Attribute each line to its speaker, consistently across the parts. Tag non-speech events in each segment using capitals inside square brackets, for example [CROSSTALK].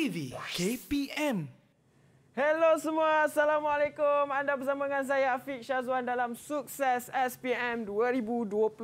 Speaker 1: TV KPM.
Speaker 2: Hello semua. Assalamualaikum. Anda bersama dengan saya Afiq Syazwan dalam Sukses SPM 2021.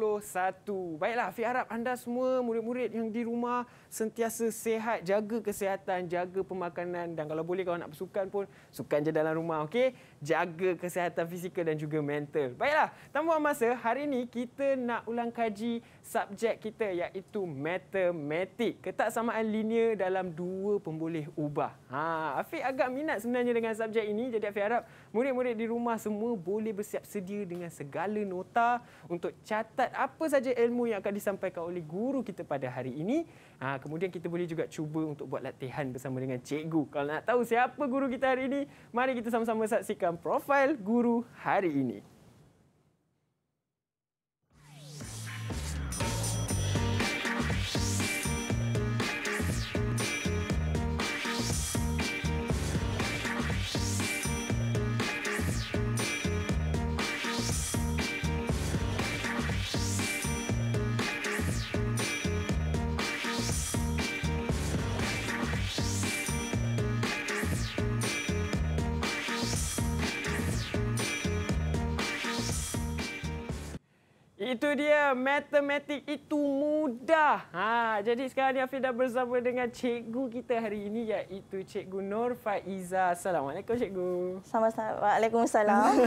Speaker 2: Baiklah, Afiq harap anda semua murid-murid yang di rumah sentiasa sehat, jaga kesihatan, jaga pemakanan dan kalau boleh kalau nak bersukan pun sukan je dalam rumah, okey? Jaga kesihatan fizikal dan juga mental. Baiklah, tambah masa, hari ini kita nak ulang kaji subjek kita iaitu matematik. ketak samaan linear dalam dua pemboleh ubah. Ha, Afiq agak minat sebenarnya dengan subjek ini jadi Afiq harap murid-murid di rumah semua boleh bersiap sedia dengan segala nota untuk catat apa saja ilmu yang akan disampaikan oleh guru kita pada hari ini. Ha, kemudian kita boleh juga cuba untuk buat latihan bersama dengan cikgu. Kalau nak tahu siapa guru kita hari ini, mari kita sama-sama saksikan profil guru hari ini. Itu dia, matematik itu mudah. Ha, jadi sekarang ni Afif dah bersama dengan cikgu kita hari ini iaitu cikgu Nur Faiza. Assalamualaikum
Speaker 3: cikgu. Assalamualaikum. [LAUGHS]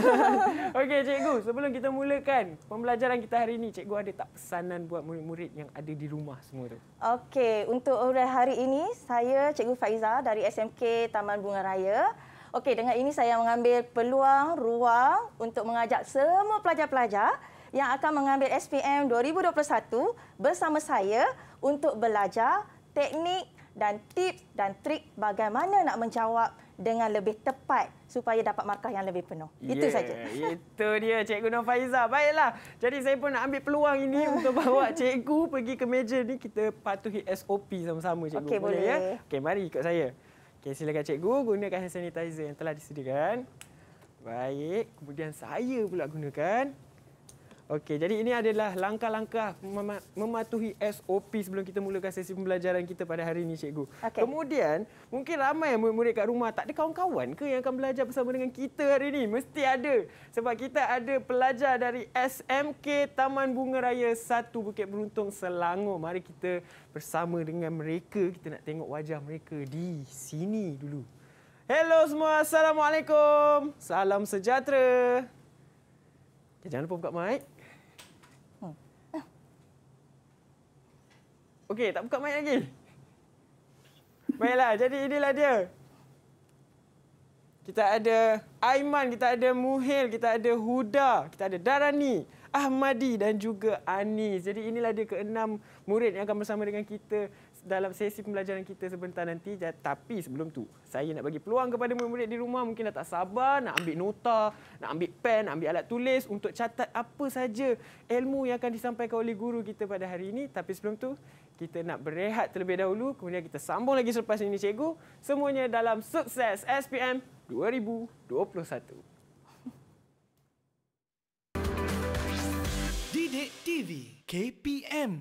Speaker 2: Okey cikgu, sebelum kita mulakan pembelajaran kita hari ini, cikgu ada tak pesanan buat murid-murid yang ada di rumah semua
Speaker 3: tu? Okey, untuk orang hari ini, saya cikgu Faiza dari SMK Taman Bunga Raya. Okey, dengan ini saya mengambil peluang, ruang untuk mengajak semua pelajar-pelajar yang akan mengambil SPM 2021 bersama saya untuk belajar teknik dan tips dan trik bagaimana nak menjawab dengan lebih tepat supaya dapat markah yang lebih penuh. Yeah, itu saja.
Speaker 2: Itu dia Cikgu Nur Faiza. Baiklah. Jadi saya pun nak ambil peluang ini [LAUGHS] untuk bawa cikgu pergi ke meja ni kita patuhi SOP sama-sama cikgu. Okey boleh. Ya? boleh ya? Okey mari ikut saya. Okey silakan cikgu gunakan hand sanitizer yang telah disediakan. Baik, kemudian saya pula gunakan. Okey, jadi ini adalah langkah-langkah mematuhi SOP sebelum kita mulakan sesi pembelajaran kita pada hari ini, Cikgu. Okay. Kemudian, mungkin ramai murid-murid kat rumah tak ada kawan-kawan ke yang akan belajar bersama dengan kita hari ini? Mesti ada. Sebab kita ada pelajar dari SMK Taman Bunga Raya 1 Bukit Beruntung, Selangor. Mari kita bersama dengan mereka. Kita nak tengok wajah mereka di sini dulu. Hello semua. Assalamualaikum. Salam sejahtera. Jangan lupa buka mic. Okey, tak buka mic lagi. Baiklah, jadi inilah dia. Kita ada Aiman, kita ada Muhil, kita ada Huda, kita ada Darani, Ahmadi dan juga Anis. Jadi inilah dia keenam murid yang akan bersama dengan kita dalam sesi pembelajaran kita sebentar nanti. Tapi sebelum tu, saya nak bagi peluang kepada murid-murid di rumah mungkin dah tak sabar nak ambil nota, nak ambil pen, nak ambil alat tulis untuk catat apa saja ilmu yang akan disampaikan oleh guru kita pada hari ini. Tapi sebelum tu, kita nak berehat terlebih dahulu kemudian kita sambung lagi selepas ini cikgu semuanya dalam sukses SPM 2021
Speaker 1: TV KPM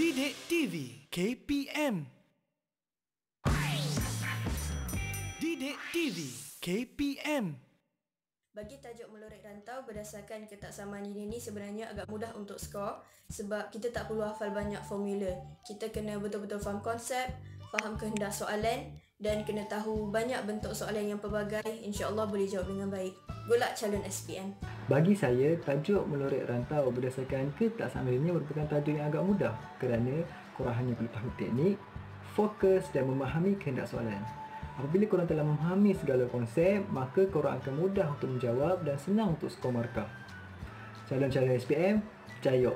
Speaker 3: Didik TV KPM Didik TV KPM,
Speaker 1: Didik TV KPM. Bagi tajuk melorek rantau berdasarkan ketaksamaan ini ni sebenarnya agak mudah untuk skor sebab kita tak perlu hafal banyak formula. Kita kena betul-betul faham konsep, faham kehendak soalan dan kena tahu banyak bentuk soalan yang pelbagai insyaAllah boleh jawab dengan baik. Good
Speaker 3: calon SPM.
Speaker 2: Bagi saya, tajuk melorek rantau berdasarkan ketaksamaan ini merupakan tajuk yang agak mudah kerana kurang hanya perlu tahu teknik, fokus dan memahami kehendak soalan. Apabila korang telah memahami segala konsep, maka korang akan mudah untuk menjawab dan senang untuk skor markah. Calon-calon SPM,
Speaker 4: percaya.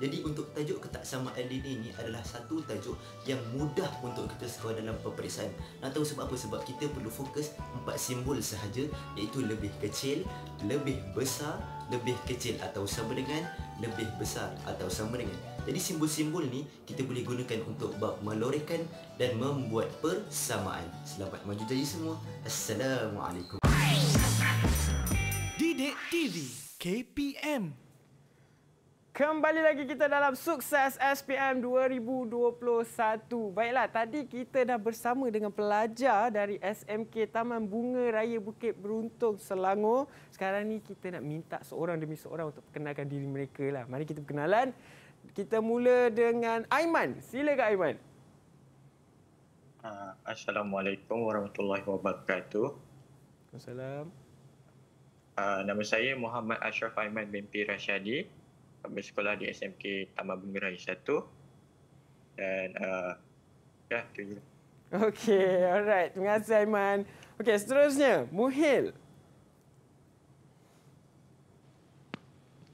Speaker 4: Jadi untuk tajuk ketaksamaan LDD ini adalah satu tajuk yang mudah untuk kita skor dalam peperiksaan. Nak tahu sebab apa? Sebab kita perlu fokus empat simbol sahaja iaitu lebih kecil, lebih besar, lebih kecil atau sama dengan lebih besar atau sama dengan. Jadi simbol-simbol ni kita boleh gunakan untuk bab melorehkan dan membuat persamaan. Selamat maju jaya semua. Assalamualaikum.
Speaker 2: Didik TV KPM Kembali lagi kita dalam sukses SPM 2021. Baiklah, tadi kita dah bersama dengan pelajar dari SMK Taman Bunga Raya Bukit Beruntung Selangor. Sekarang ni kita nak minta seorang demi seorang untuk perkenalkan diri mereka lah. Mari kita perkenalan kita mula dengan Aiman. sila, Silakan Aiman. Ah, Assalamualaikum warahmatullahi wabarakatuh. Assalamualaikum. Uh, nama saya Muhammad Ashraf Aiman binti Rashadi. Kami sekolah di SMK Taman Bunga Raya 1. Dan uh, ya, itu je. Okey, alright. Terima kasih Aiman. Okey, seterusnya, Muhil.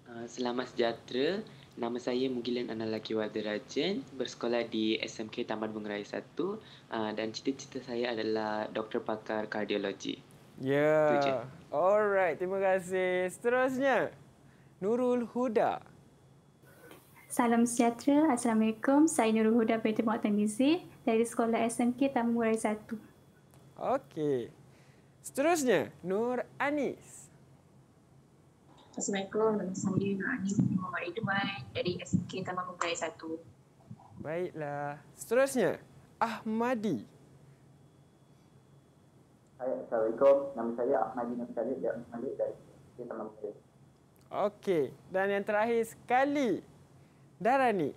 Speaker 4: Uh, selamat sejahtera. Nama saya Mugilan Analaki Wadirajan, bersekolah di SMK Taman Bunga Raya 1 uh, dan cita-cita saya adalah doktor pakar kardiologi.
Speaker 2: Ya. Yeah. Alright, terima kasih. Seterusnya, Nurul Huda.
Speaker 1: Salam sejahtera. Assalamualaikum. Saya Nurul Huda binti Muhammad Nizir dari sekolah SMK Taman Bunga Raya 1.
Speaker 2: Okey. Seterusnya, Nur Anis. Assalamualaikum nama saya
Speaker 1: Anis Muhammad Ridwan dari SK Taman Mugai Satu.
Speaker 2: Baiklah. Seterusnya, Ahmadi.
Speaker 4: Hai, Assalamualaikum. Nama saya Ahmadi Nabi Khalid dari
Speaker 2: SK Taman Mugai. Okey. Dan yang terakhir sekali, Darani.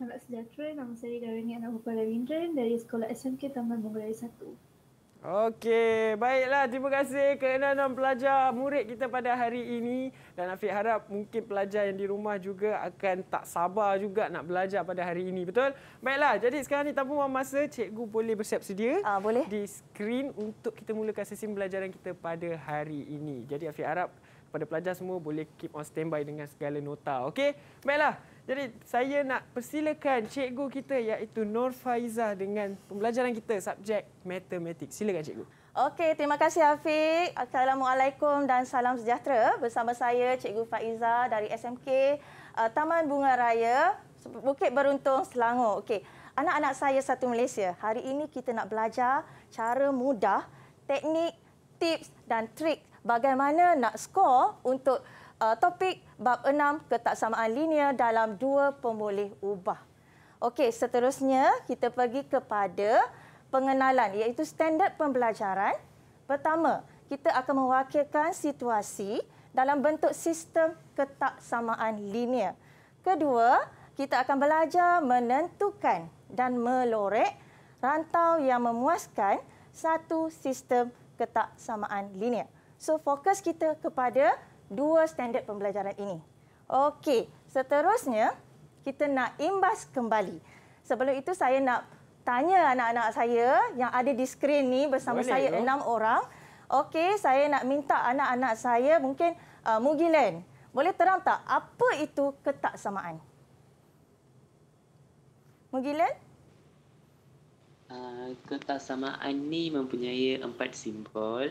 Speaker 1: Selamat sejahtera. Nama saya Darani Anak Bupala Windren dari Sekolah SMK Taman Mugai 1.
Speaker 2: Okey, baiklah. Terima kasih kerana enam pelajar murid kita pada hari ini. Dan Afiq harap mungkin pelajar yang di rumah juga akan tak sabar juga nak belajar pada hari ini. Betul? Baiklah, jadi sekarang ni tanpa buang masa, cikgu boleh bersiap sedia uh, boleh. di skrin untuk kita mulakan sesi pembelajaran kita pada hari ini. Jadi Afiq harap kepada pelajar semua boleh keep on standby dengan segala nota. Okey? Baiklah. Baiklah. Jadi saya nak persilakan cikgu kita iaitu Nur Faiza dengan pembelajaran kita subjek matematik. Silakan cikgu.
Speaker 3: Okey, terima kasih Afiq. Assalamualaikum dan salam sejahtera bersama saya Cikgu Faiza dari SMK uh, Taman Bunga Raya Bukit Beruntung Selangor. Okey. Anak-anak saya satu Malaysia. Hari ini kita nak belajar cara mudah, teknik, tips dan trik bagaimana nak skor untuk uh, topik bab enam ketaksamaan linear dalam dua pemboleh ubah. Okey, seterusnya kita pergi kepada pengenalan iaitu standard pembelajaran. Pertama, kita akan mewakilkan situasi dalam bentuk sistem ketaksamaan linear. Kedua, kita akan belajar menentukan dan melorek rantau yang memuaskan satu sistem ketaksamaan linear. So fokus kita kepada dua standard pembelajaran ini. Okey, seterusnya kita nak imbas kembali. Sebelum itu saya nak tanya anak-anak saya yang ada di skrin ni bersama Boleh, saya enam orang. Okey, saya nak minta anak-anak saya mungkin uh, Mugilan. Boleh terang tak apa itu ketaksamaan? Mugilen?
Speaker 4: Uh, ketaksamaan ni mempunyai empat simbol.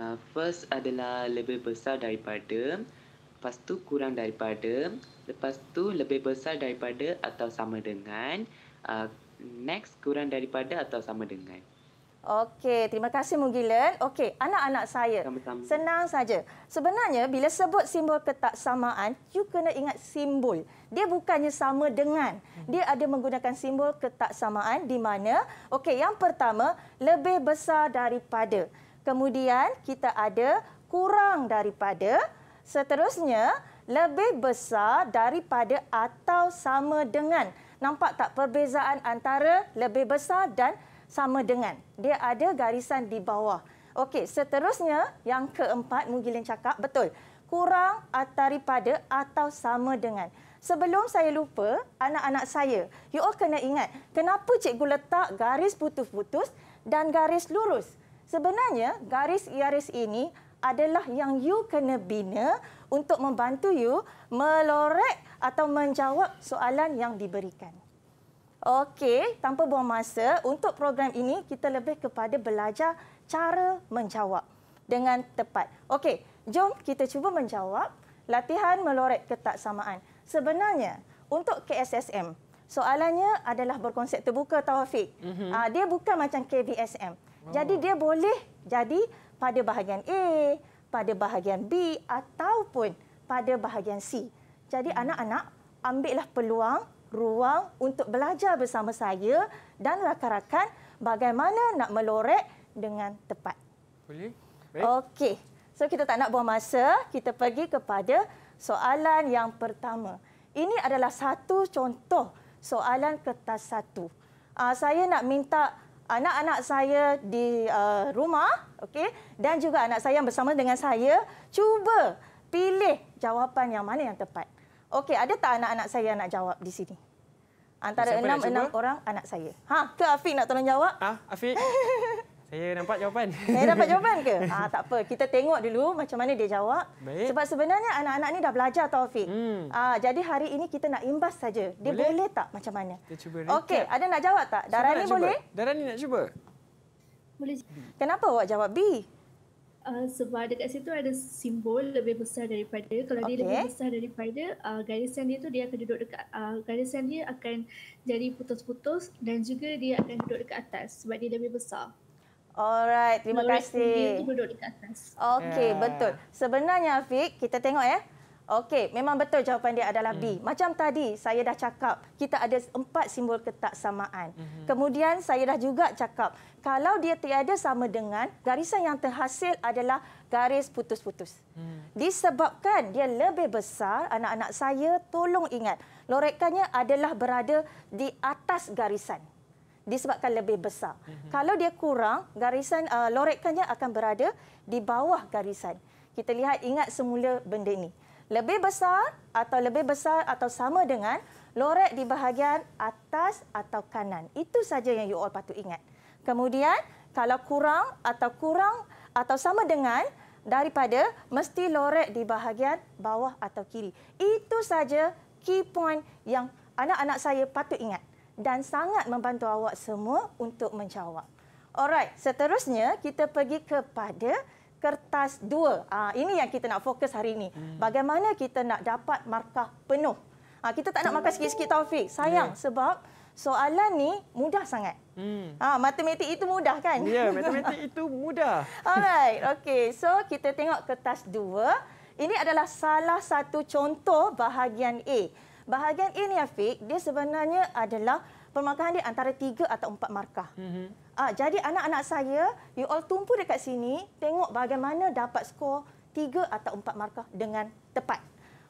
Speaker 4: Uh, first adalah lebih besar daripada, lepas tu kurang daripada, lepas tu lebih besar daripada atau sama dengan, uh, next kurang daripada atau sama dengan.
Speaker 3: Okey, terima kasih Mugilan. Okey, anak-anak saya. Sama-sama. Senang saja. Sebenarnya bila sebut simbol ketaksamaan, you kena ingat simbol. Dia bukannya sama dengan. Dia ada menggunakan simbol ketaksamaan di mana? Okey, yang pertama lebih besar daripada. Kemudian kita ada kurang daripada. Seterusnya, lebih besar daripada atau sama dengan. Nampak tak perbezaan antara lebih besar dan sama dengan? Dia ada garisan di bawah. Okey, seterusnya yang keempat Mugilin cakap betul. Kurang atau daripada atau sama dengan. Sebelum saya lupa, anak-anak saya, you all kena ingat kenapa cikgu letak garis putus-putus dan garis lurus. Sebenarnya garis iaris ini adalah yang you kena bina untuk membantu you melorek atau menjawab soalan yang diberikan. Okey, tanpa buang masa, untuk program ini kita lebih kepada belajar cara menjawab dengan tepat. Okey, jom kita cuba menjawab latihan melorek ketaksamaan. Sebenarnya, untuk KSSM, soalannya adalah berkonsep terbuka Taufik. Mm-hmm. Dia bukan macam KBSM. Jadi oh. dia boleh jadi pada bahagian A, pada bahagian B ataupun pada bahagian C. Jadi hmm. anak-anak ambillah peluang, ruang untuk belajar bersama saya dan rakan-rakan bagaimana nak melorek dengan tepat. Boleh? Baik. Okey. So kita tak nak buang masa, kita pergi kepada soalan yang pertama. Ini adalah satu contoh soalan kertas satu. Ah, saya nak minta anak-anak saya di uh, rumah okey dan juga anak saya yang bersama dengan saya cuba pilih jawapan yang mana yang tepat. Okey, ada tak anak-anak saya yang nak jawab di sini? Antara enam-enam orang anak saya. Ha, ke Afiq nak tolong jawab?
Speaker 2: Ah, ha, Afiq. [LAUGHS] Saya nampak jawapan. Saya
Speaker 3: dapat [LAUGHS] jawapan ke? Ah tak apa, kita tengok dulu macam mana dia jawab. Baik. Sebab sebenarnya anak-anak ni dah belajar Taufik. Hmm. Ah jadi hari ini kita nak imbas saja. Dia boleh? boleh tak macam mana? Kita cuba. Okey, ada nak jawab tak? Darani Siapa nak boleh?
Speaker 2: Cuba? Darani nak cuba.
Speaker 3: Boleh. Kenapa awak jawab B?
Speaker 1: Uh, sebab dekat situ ada simbol lebih besar daripada kalau okay. dia lebih besar daripada uh, garisan dia tu dia akan duduk dekat uh, garisan dia akan jadi putus-putus dan juga dia akan duduk dekat atas sebab dia lebih besar.
Speaker 3: Alright, terima Lawrence kasih. Lawrence sendiri duduk di atas. Okey, yeah. betul. Sebenarnya Afiq, kita tengok ya. Okey, memang betul jawapan dia adalah B. Mm. Macam tadi saya dah cakap, kita ada empat simbol ketaksamaan. hmm Kemudian saya dah juga cakap, kalau dia tiada sama dengan, garisan yang terhasil adalah garis putus-putus. Mm. Disebabkan dia lebih besar, anak-anak saya tolong ingat, lorekannya adalah berada di atas garisan disebabkan lebih besar. Mm -hmm. Kalau dia kurang, garisan uh, lorekannya akan berada di bawah garisan. Kita lihat ingat semula benda ini. Lebih besar atau lebih besar atau sama dengan lorek di bahagian atas atau kanan. Itu saja yang you all patut ingat. Kemudian, kalau kurang atau kurang atau sama dengan daripada mesti lorek di bahagian bawah atau kiri. Itu saja key point yang anak-anak saya patut ingat dan sangat membantu awak semua untuk menjawab. Alright, seterusnya kita pergi kepada kertas dua. Ah, ini yang kita nak fokus hari ini. Hmm. Bagaimana kita nak dapat markah penuh? Ah, kita tak nak markah sikit-sikit Taufik. Sayang ya. sebab soalan ni mudah sangat. Hmm. Ah, matematik itu mudah kan? Ya, [LAUGHS] matematik itu mudah. Alright, okay. So kita tengok kertas dua. Ini adalah salah satu contoh bahagian A bahagian ini Afiq, dia sebenarnya adalah permakahan dia antara tiga atau empat markah. Mm-hmm. Ah, jadi anak-anak saya, you all tumpu dekat sini, tengok bagaimana dapat skor tiga atau empat markah dengan tepat.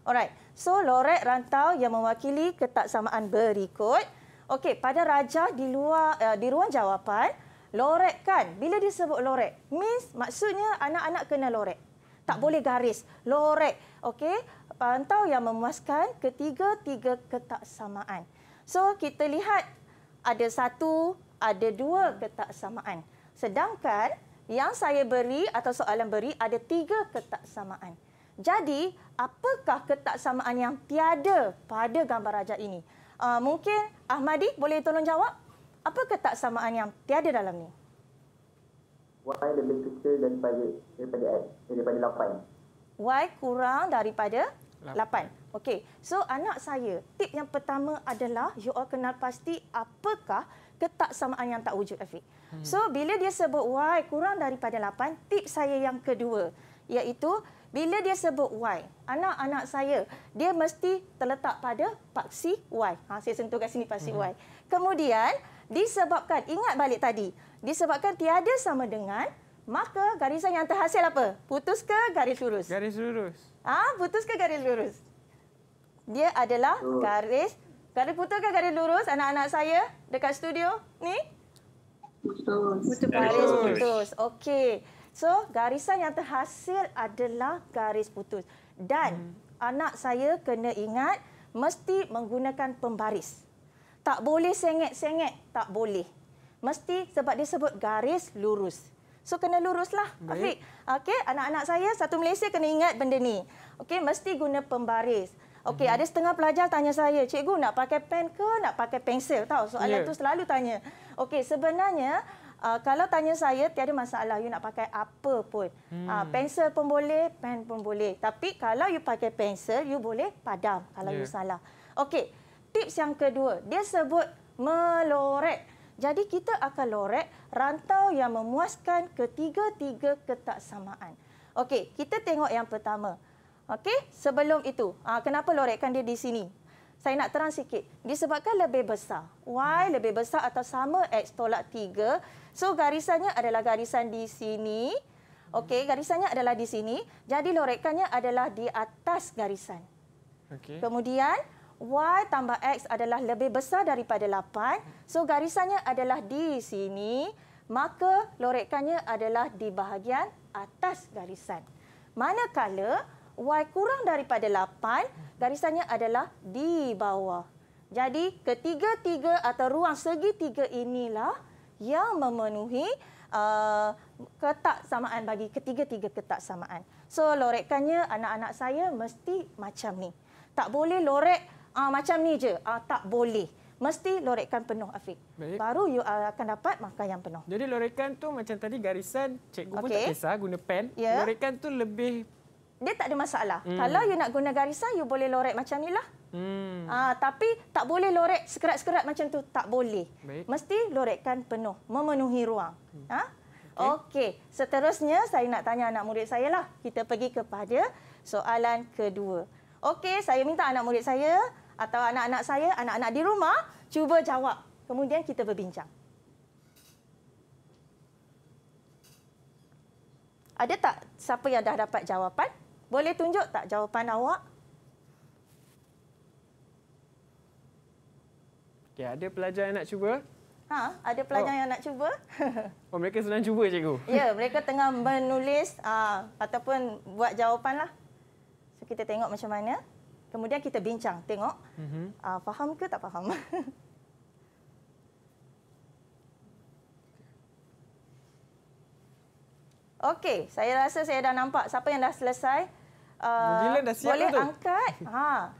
Speaker 3: Alright, so lorek rantau yang mewakili ketaksamaan berikut. Okey, pada raja di luar uh, di ruang jawapan, lorek kan? Bila disebut lorek, means maksudnya anak-anak kena lorek. Tak boleh garis. Lorek. Okey pantau yang memuaskan ketiga-tiga ketaksamaan. So kita lihat ada satu, ada dua ketaksamaan. Sedangkan yang saya beri atau soalan beri ada tiga ketaksamaan. Jadi, apakah ketaksamaan yang tiada pada gambar rajah ini? Uh, mungkin Ahmadi boleh tolong jawab. Apa ketaksamaan yang tiada dalam ni?
Speaker 4: Y lebih kecil daripada daripada
Speaker 3: 8. Y kurang daripada Lapan. Okey. So anak saya, tip yang pertama adalah you all kenal pasti apakah ketaksamaan yang tak wujud Afiq. Hmm. So bila dia sebut why kurang daripada lapan, tip saya yang kedua iaitu bila dia sebut why, anak-anak saya, dia mesti terletak pada paksi why. Ha, saya sentuh kat sini paksi hmm. why. Kemudian disebabkan, ingat balik tadi, disebabkan tiada sama dengan maka garisan yang terhasil apa? Putus ke garis lurus? Garis lurus. Ah, ha? putus ke garis lurus? Dia adalah oh. garis garis putus ke garis lurus anak-anak saya dekat studio ni?
Speaker 1: Putus. Putus garis putus.
Speaker 3: Okey. So, garisan yang terhasil adalah garis putus. Dan hmm. anak saya kena ingat mesti menggunakan pembaris. Tak boleh sengit-sengit, tak boleh. Mesti sebab dia sebut garis lurus. So kena luruslah. Okey. Okey, anak-anak saya satu Malaysia kena ingat benda ni. Okey, mesti guna pembaris. Okey, mm -hmm. ada setengah pelajar tanya saya, "Cikgu nak pakai pen ke nak pakai pensel?" Tahu, soalan yeah. tu selalu tanya. Okey, sebenarnya Uh, kalau tanya saya, tiada masalah. You nak pakai apa pun. Hmm. Uh, pensel pun boleh, pen pun boleh. Tapi kalau you pakai pensel, you boleh padam kalau yeah. you salah. Okey, tips yang kedua. Dia sebut melorek. Jadi kita akan lorek rantau yang memuaskan ketiga-tiga ketaksamaan. Okey, kita tengok yang pertama. Okey, sebelum itu, ah, kenapa lorekkan dia di sini? Saya nak terang sikit. Disebabkan lebih besar. Y lebih besar atau sama X tolak 3. So, garisannya adalah garisan di sini. Okey, garisannya adalah di sini. Jadi, lorekannya adalah di atas garisan. Okay. Kemudian, y tambah x adalah lebih besar daripada 8. So garisannya adalah di sini. Maka lorekannya adalah di bahagian atas garisan. Manakala y kurang daripada 8, garisannya adalah di bawah. Jadi ketiga-tiga atau ruang segi tiga inilah yang memenuhi uh, ketak samaan bagi ketiga-tiga ketak samaan. So lorekannya anak-anak saya mesti macam ni. Tak boleh lorek Ah uh, macam ni je. Ah uh, tak boleh. Mesti lorekan penuh Afiq. Baik. Baru you ah, akan dapat markah yang penuh.
Speaker 2: Jadi lorekan tu macam tadi garisan cikgu okay. pun tak kisah guna pen.
Speaker 3: Yeah. Lorekkan tu lebih dia tak ada masalah. Hmm. Kalau you nak guna garisan you boleh lorek macam nilah. Hmm. Ah uh, tapi tak boleh lorek sekerat-sekerat macam tu tak boleh. Baik. Mesti lorekan penuh, memenuhi ruang. Hmm. Ha? Okey. Okay. Seterusnya saya nak tanya anak murid saya lah. Kita pergi kepada soalan kedua. Okey, saya minta anak murid saya atau anak-anak saya, anak-anak di rumah, cuba jawab. Kemudian kita berbincang. Ada tak siapa yang dah dapat jawapan? Boleh tunjuk tak jawapan awak?
Speaker 2: Okay, ada pelajar yang nak cuba?
Speaker 3: Ha, ada pelajar oh. yang nak cuba? [LAUGHS]
Speaker 2: Oh, mereka sedang cuba cikgu.
Speaker 3: Ya, [LAUGHS] mereka tengah menulis uh, ataupun buat jawapanlah. So kita tengok macam mana. Kemudian kita bincang, tengok mhm. uh, faham ke tak faham. [LAUGHS] Okey, saya rasa saya dah nampak siapa yang dah selesai. Uh, dah siap boleh angkat. [LAUGHS] Ha.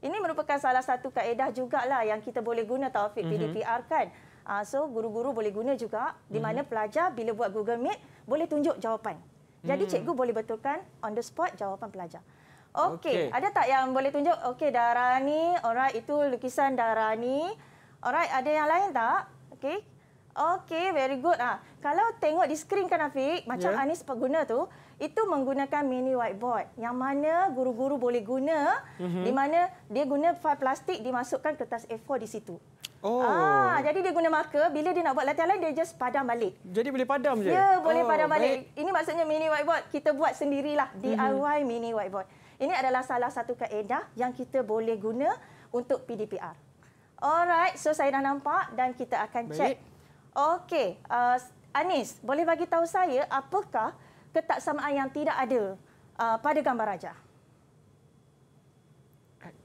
Speaker 3: Ini merupakan salah satu kaedah juga lah yang kita boleh guna Taufik mm -hmm. PDPR kan. Uh, so guru-guru boleh guna juga mm -hmm. di mana mhm. pelajar bila buat Google Meet boleh tunjuk jawapan. Mm -hmm. Jadi mhm. cikgu boleh betulkan on the spot jawapan pelajar. Mm Okey, okay. ada tak yang boleh tunjuk? Okey, Darani. Alright, itu lukisan Darani. Alright, ada yang lain tak? Okey. Okey, very good ah. Kalau tengok di skrin kan Afiq, macam yeah. Anis pengguna tu, itu menggunakan mini whiteboard yang mana guru-guru boleh guna mm-hmm. di mana dia guna fail plastik dimasukkan kertas A4 di situ. Oh. Ah, jadi dia guna marker, bila dia nak buat latihan lain dia just padam balik.
Speaker 2: Jadi boleh padam je. Ya, boleh oh, padam balik.
Speaker 3: Baik. Ini maksudnya mini whiteboard kita buat sendirilah, mm-hmm. DIY mini whiteboard. Ini adalah salah satu kaedah yang kita boleh guna untuk PDPR. Alright, so saya dah nampak dan kita akan cek. Okey, uh, Anis, boleh bagi tahu saya apakah ketaksamaan yang tidak ada uh, pada gambar raja? X.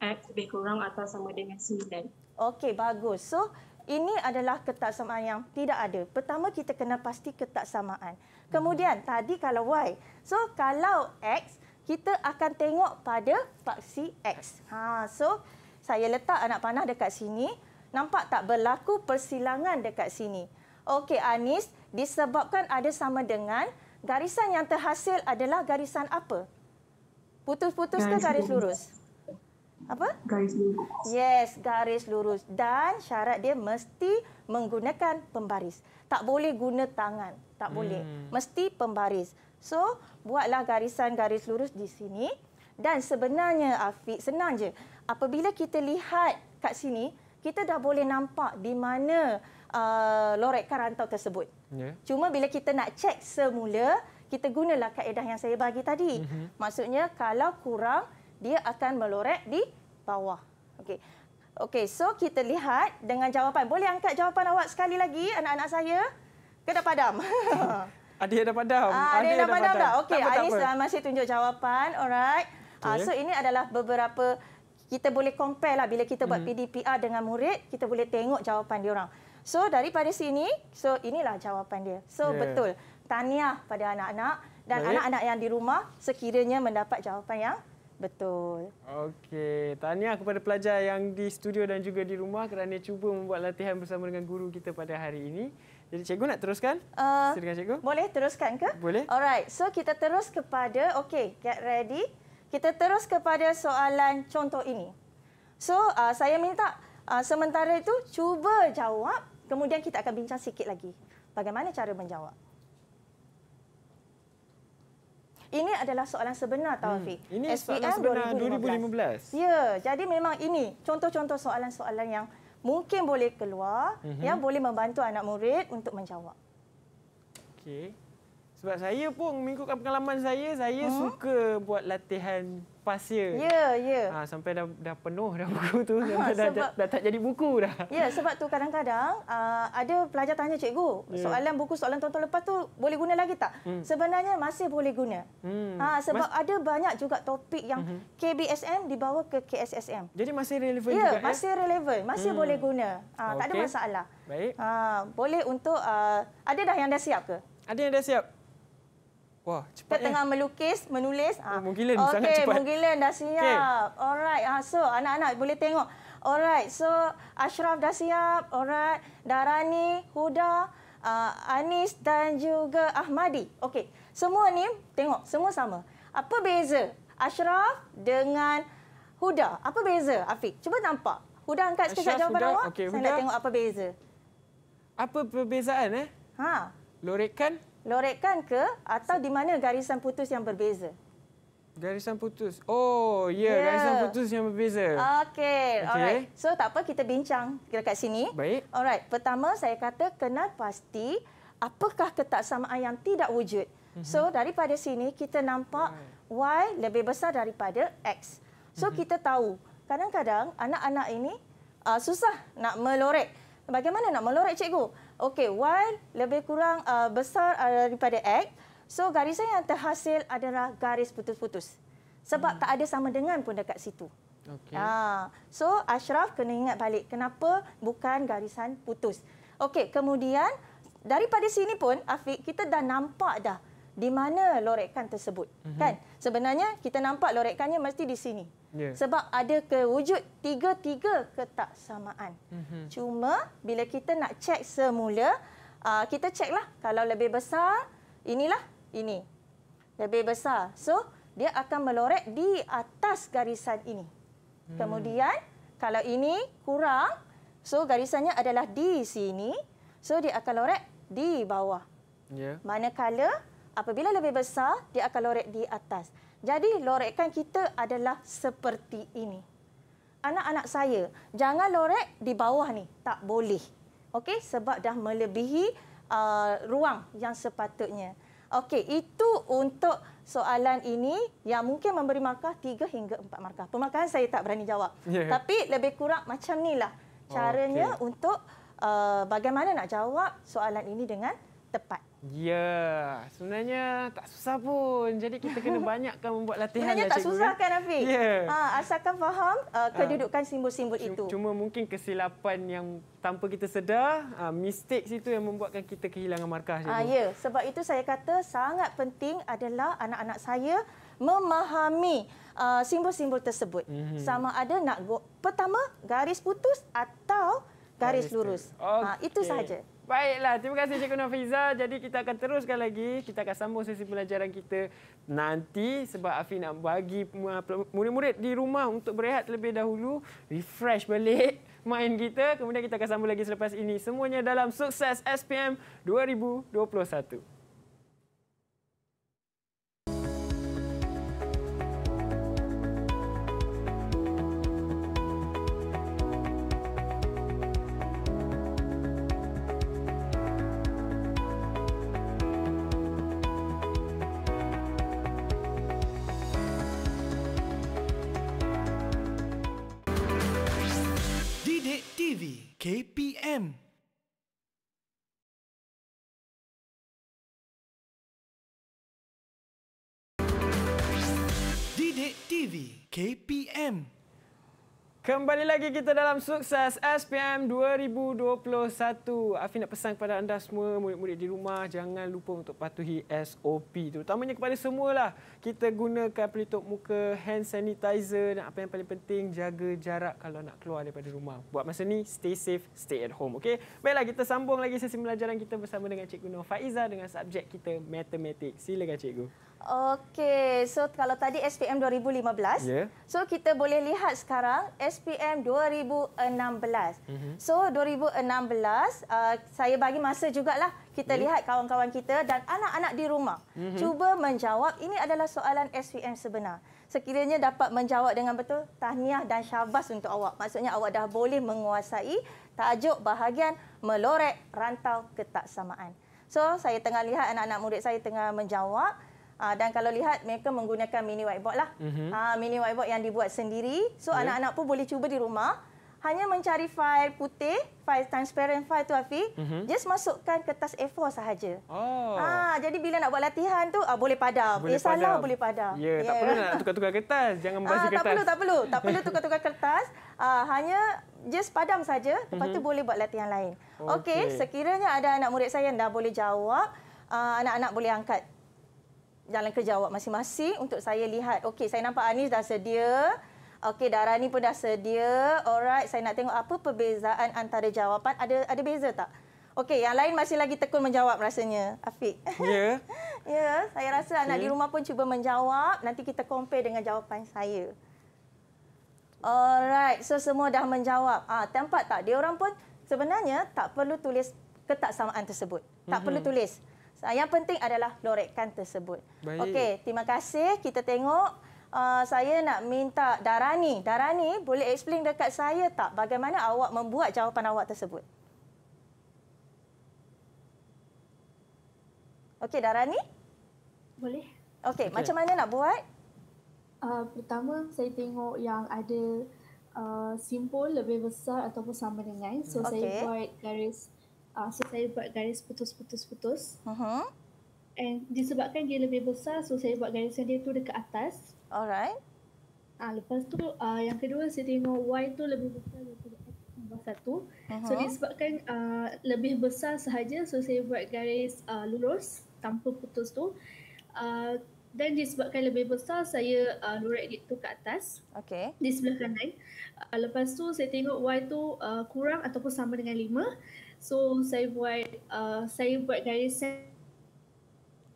Speaker 3: X lebih kurang atau sama dengan 9. Okey, bagus. So, ini adalah ketaksamaan yang tidak ada. Pertama, kita kena pasti ketaksamaan. Kemudian, hmm. tadi kalau Y. So, kalau X, kita akan tengok pada paksi X. Ha, so, saya letak anak panah dekat sini. Nampak tak berlaku persilangan dekat sini. Okey, Anis, disebabkan ada sama dengan garisan yang terhasil adalah garisan apa? Putus-putus ke garis lurus? Apa? Garis lurus. Yes, garis lurus. Dan syarat dia mesti menggunakan pembaris. Tak boleh guna tangan. Tak boleh. Hmm. Mesti Pembaris. So, buatlah garisan garis lurus di sini. Dan sebenarnya, Afiq, senang je. Apabila kita lihat kat sini, kita dah boleh nampak di mana uh, lorekan rantau tersebut. Yeah. Cuma bila kita nak cek semula, kita gunalah kaedah yang saya bagi tadi. Mm -hmm. Maksudnya, kalau kurang, dia akan melorek di bawah. Okey. Okey, so kita lihat dengan jawapan. Boleh angkat jawapan awak sekali lagi, anak-anak saya? Kena padam. [LAUGHS]
Speaker 2: Adik ada padam. Ah, ada adik padam, tak? Okey, Alice apa. Ah,
Speaker 3: masih tunjuk jawapan. Alright. Okay. Ah, so ya. ini adalah beberapa kita boleh compare lah bila kita buat mm. PDPR dengan murid, kita boleh tengok jawapan dia orang. So daripada sini, so inilah jawapan dia. So yeah. betul. Tahniah pada anak-anak dan anak-anak yang di rumah sekiranya mendapat jawapan yang betul.
Speaker 2: Okey, tanya kepada pelajar yang di studio dan juga di rumah kerana cuba membuat latihan bersama dengan guru
Speaker 3: kita pada hari ini. Jadi cikgu nak teruskan? Uh, Silakan cikgu. Boleh teruskan ke? Boleh. Alright. So kita terus kepada okey, get ready. Kita terus kepada soalan contoh ini. So uh, saya minta uh, sementara itu cuba jawab, kemudian kita akan bincang sikit lagi bagaimana cara menjawab. Ini adalah soalan sebenar Taufik. Hmm, ini SPM soalan sebenar 2015. 2015. Ya, jadi memang ini contoh-contoh soalan-soalan yang mungkin boleh keluar mm-hmm. yang boleh membantu anak murid untuk menjawab.
Speaker 2: Okey. Sebab saya pun mengikutkan pengalaman saya, saya hmm? suka buat latihan past year. Ya, ya. Ha, sampai dah, dah penuh dah [LAUGHS] buku tu. Ha, sampai dah, dah, dah tak jadi buku dah. Ya,
Speaker 3: sebab tu kadang-kadang uh, ada pelajar tanya cikgu, ya. soalan buku, soalan tahun-tahun lepas tu boleh guna lagi tak? Hmm. Sebenarnya masih boleh guna. Hmm. Ha, sebab Mas- ada banyak juga topik yang uh-huh. Hmm. KBSM dibawa ke KSSM.
Speaker 2: Jadi masih relevan ya, juga? Masih eh? ya, masih
Speaker 3: relevan. Masih hmm. boleh guna. Ha, okay. Tak ada masalah. Baik. Ha, boleh untuk, uh, ada dah yang dah siap ke? Ada yang dah siap?
Speaker 2: Wah, cepat. Eh. Tengah eh.
Speaker 3: melukis, menulis. Ah. Oh, Mungkinlah okay, sangat cepat. Mungkinlah dah siap. Okay. Alright. Ah, so, anak-anak boleh tengok. Alright. So, Ashraf dah siap. Alright. Darani, Huda, uh, Anis dan juga Ahmadi. Okey. Semua ni tengok, semua sama. Apa beza Ashraf dengan Huda? Apa beza, Afiq? Cuba nampak. Huda angkat sikit jawapan Huda, awak. Okay, Saya Huda. nak tengok apa beza. Apa perbezaan eh? Ha. Lorekkan lorekkan ke atau di mana garisan putus yang berbeza?
Speaker 2: Garisan putus. Oh, ya. Yeah, yeah. Garisan putus yang berbeza.
Speaker 3: Okey. Okay. So, tak apa kita bincang dekat sini. Baik. Alright. Pertama, saya kata kenal pasti apakah ketaksamaan yang tidak wujud. Mhm. So, daripada sini kita nampak Y lebih besar daripada X. So, mhm. kita tahu kadang-kadang anak-anak ini uh, susah nak melorek. Bagaimana nak melorek, cikgu? okey, Y lebih kurang uh, besar uh, daripada X. So garisan yang terhasil adalah garis putus-putus. Sebab hmm. tak ada sama dengan pun dekat situ. Okay. Ah, so Ashraf kena ingat balik kenapa bukan garisan putus. Okey, kemudian daripada sini pun Afiq kita dah nampak dah di mana lorekan tersebut. Mm -hmm. kan? Sebenarnya kita nampak lorekannya mesti di sini. Yeah. Sebab ada kewujud tiga-tiga ketaksamaan. Mm -hmm. Cuma bila kita nak cek semula, uh, kita ceklah kalau lebih besar, inilah ini. Lebih besar. So, dia akan melorek di atas garisan ini. Mm. Kemudian, kalau ini kurang, so garisannya adalah di sini. So, dia akan lorek di bawah. Yeah. Manakala... Manakala apabila lebih besar, dia akan lorek di atas. Jadi, lorekkan kita adalah seperti ini. Anak-anak saya, jangan lorek di bawah ni. Tak boleh. Okey, sebab dah melebihi uh, ruang yang sepatutnya. Okey, itu untuk soalan ini yang mungkin memberi markah 3 hingga 4 markah. Pemakaian saya tak berani jawab. Yeah. Tapi lebih kurang macam inilah caranya okay. untuk uh, bagaimana nak jawab soalan ini dengan tepat.
Speaker 2: Ya, sebenarnya tak
Speaker 3: susah pun. Jadi kita kena [LAUGHS] banyakkan membuat latihan. Sebenarnya lah, tak susah ya. kan, Rafiq? Ya. Yeah. Ha, asalkan faham uh, ha. kedudukan simbol-simbol uh, itu.
Speaker 2: Cuma mungkin kesilapan yang tanpa kita sedar, uh, mistakes itu yang membuatkan kita kehilangan markah. Uh, ya,
Speaker 3: sebab itu saya kata sangat penting adalah anak-anak saya memahami uh, simbol-simbol uh, tersebut. Mm -hmm. Sama ada nak go pertama garis putus atau garis, garis lurus. Okay. Ha, itu sahaja.
Speaker 2: Baiklah, terima kasih Cikgu Nur Fiza. Jadi kita akan teruskan lagi, kita akan sambung sesi pelajaran kita nanti sebab Afi nak bagi murid-murid di rumah untuk berehat terlebih dahulu, refresh balik [LAUGHS] main kita. Kemudian kita akan sambung lagi selepas ini. Semuanya dalam sukses SPM 2021.
Speaker 3: KPM.
Speaker 2: Kembali lagi kita dalam sukses SPM 2021. Afi nak pesan kepada anda semua, murid-murid di rumah, jangan lupa untuk patuhi SOP. Terutamanya kepada semua lah kita gunakan pelitup muka, hand sanitizer dan apa yang paling penting, jaga jarak kalau nak keluar daripada rumah. Buat masa ni, stay safe, stay at home. Okay? Baiklah, kita sambung lagi sesi pelajaran kita bersama dengan Cikgu Nur Faiza dengan subjek kita, matematik. Silakan Cikgu.
Speaker 3: Okey, so kalau tadi SPM 2015, yeah. so kita boleh lihat sekarang SPM 2016. Mm -hmm. So 2016, uh, saya bagi masa juga lah kita yeah. lihat kawan-kawan kita dan anak-anak di rumah. Mm -hmm. Cuba menjawab, ini adalah soalan SPM sebenar. Sekiranya dapat menjawab dengan betul, tahniah dan syabas untuk awak. Maksudnya awak dah boleh menguasai tajuk bahagian melorek rantau ketaksamaan. So saya tengah lihat anak-anak murid saya tengah menjawab. Ha, dan kalau lihat mereka menggunakan mini whiteboard lah. Ha, mini whiteboard yang dibuat sendiri. So yeah. anak-anak pun boleh cuba di rumah. Hanya mencari file putih, file transparent file tu Afi, mm-hmm. just masukkan kertas A4 sahaja. Oh. Ha, jadi bila nak buat latihan tu, ah, boleh padam. Boleh eh, padam. salah boleh padam. Ya, yeah, yeah. tak perlu nak
Speaker 2: tukar-tukar kertas. Jangan basi ha, kertas. Tak perlu, tak
Speaker 3: perlu. Tak [LAUGHS] perlu tukar-tukar kertas. Ah, hanya just padam saja, lepas tu mm-hmm. boleh buat latihan lain. Okey, okay, sekiranya ada anak murid saya yang dah boleh jawab, ah, anak-anak boleh angkat jalan kerja awak masing-masing untuk saya lihat. Okey, saya nampak Anis dah sedia. Okey, ni pun dah sedia. Alright, saya nak tengok apa perbezaan antara jawapan. Ada ada beza tak? Okey, yang lain masih lagi tekun menjawab rasanya. Afiq. Ya. Yeah. [LAUGHS] ya, yeah, saya rasa okay. anak di rumah pun cuba menjawab. Nanti kita compare dengan jawapan saya. Alright, so semua dah menjawab. Ah, ha, tempat tak? Dia orang pun sebenarnya tak perlu tulis ketak samaan tersebut. Tak mm-hmm. perlu mhm. tulis. Ah, yang penting adalah lorekan tersebut. Okey, terima kasih. Kita tengok. Uh, saya nak minta Darani. Darani, boleh explain dekat saya tak bagaimana awak membuat jawapan awak tersebut? Okey, Darani? Boleh. Okey, okay. macam mana nak buat? Uh, pertama, saya tengok yang ada
Speaker 1: uh, simbol lebih besar ataupun sama dengan. So, okay. saya buat garis uh, so saya buat garis putus-putus-putus. Uh-huh. And disebabkan dia lebih besar, so saya buat garis yang dia tu dekat atas. Alright. Ah uh, lepas tu uh, yang kedua saya tengok Y tu lebih besar daripada X tambah satu. So uh-huh. disebabkan uh, lebih besar sahaja, so saya buat garis uh, lurus tanpa putus tu. Dan disebabkan lebih besar, saya uh, lurik dia tu ke atas. Okay. Di sebelah kanan. Uh, lepas tu saya tengok Y tu uh, kurang ataupun sama dengan lima. So saya buat uh, saya buat garisan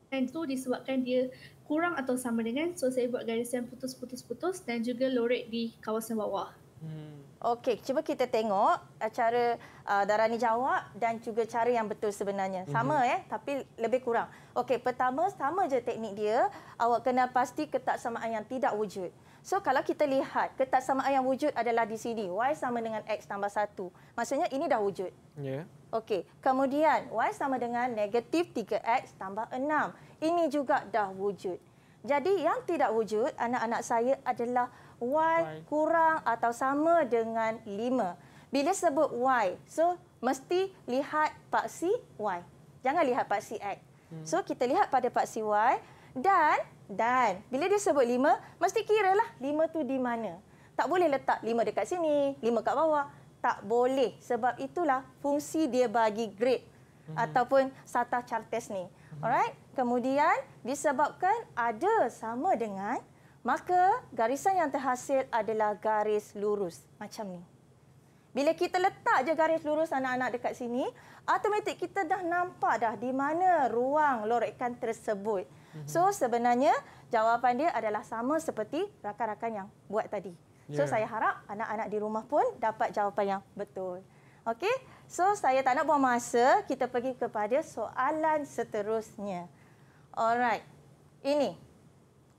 Speaker 1: dan tu disebabkan dia kurang atau sama dengan so saya buat garisan putus-putus-putus dan juga lorek di kawasan
Speaker 3: bawah. Hmm. Okey, cuba kita tengok uh, cara uh, ni jawab dan juga cara yang betul sebenarnya. Mhm. Sama ya, eh, tapi lebih kurang. Okey, pertama sama je teknik dia. Awak kena pasti ketak samaan yang tidak wujud. So kalau kita lihat ketak samaan yang wujud adalah di sini. Y sama dengan X tambah 1. Maksudnya ini dah wujud. Ya. Yeah. Okey, kemudian Y sama dengan negatif 3X tambah 6. Ini juga dah wujud. Jadi yang tidak wujud, anak-anak saya adalah Y, y kurang atau sama dengan 5. Bila sebut Y, so mesti lihat paksi Y. Jangan lihat paksi X. Hmm. So kita lihat pada paksi Y dan dan bila dia sebut 5, mesti kiralah 5 tu di mana. Tak boleh letak 5 dekat sini, 5 kat bawah tak boleh. Sebab itulah fungsi dia bagi grade -hmm. ataupun sata chartes ni. Mhm. Alright. Kemudian disebabkan ada sama dengan maka garisan yang terhasil adalah garis lurus macam ni. Bila kita letak je garis lurus anak-anak dekat sini, automatik kita dah nampak dah di mana ruang lorekan tersebut. Mhm. So sebenarnya jawapan dia adalah sama seperti rakan-rakan yang buat tadi. So yeah. saya harap anak-anak di rumah pun dapat jawapan yang betul. Okey? So saya tak nak buang masa, kita pergi kepada soalan seterusnya. Alright. Ini.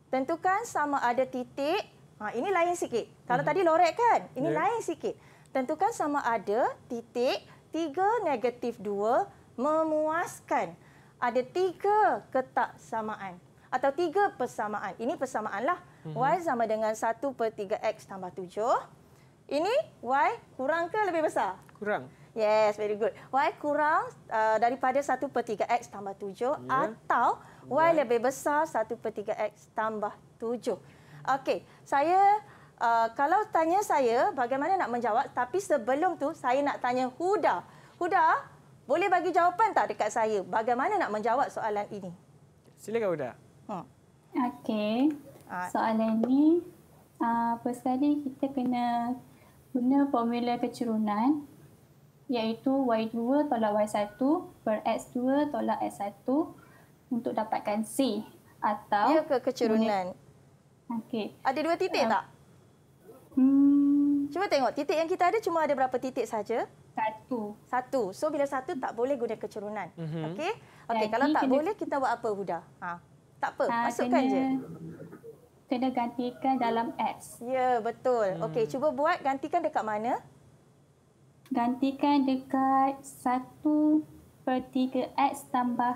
Speaker 3: Tentukan sama ada titik. Ha, ini lain sikit. Kalau hmm tadi lorek kan? Ini yeah. lain sikit. Tentukan sama ada titik 3 negatif 2 memuaskan. Ada tiga ketak samaan atau tiga persamaan. Ini persamaanlah. Mhm. Y sama dengan 1 per 3X tambah 7. Ini Y kurang ke lebih besar? Kurang. Yes, very good. Y kurang uh, daripada 1 per 3X tambah 7 yeah. atau y, y lebih besar 1 per 3X tambah 7. Okey, saya uh, kalau tanya saya bagaimana nak menjawab tapi sebelum tu saya nak tanya Huda. Huda, boleh bagi jawapan tak dekat saya bagaimana nak menjawab soalan ini? Silakan Huda. Huh.
Speaker 1: Hmm. Okey. Ah, soalan ni uh, ah, first sekali kita kena guna formula kecerunan iaitu Y2 tolak
Speaker 3: Y1 per X2 tolak X1 untuk dapatkan C atau Ya ke kecerunan? Okey. Ada dua titik uh, tak? Hmm. Cuba tengok titik yang kita ada cuma ada berapa titik saja? Satu. Satu. So bila satu tak boleh guna kecerunan. Mm-hmm. Okey. Okey kalau tak boleh kita buat apa Huda? Ha. Tak apa, ha, masukkan kena kena gantikan dalam x. Ya, betul. Hmm. Okey, cuba buat gantikan dekat mana? Gantikan dekat 1 per 3 x tambah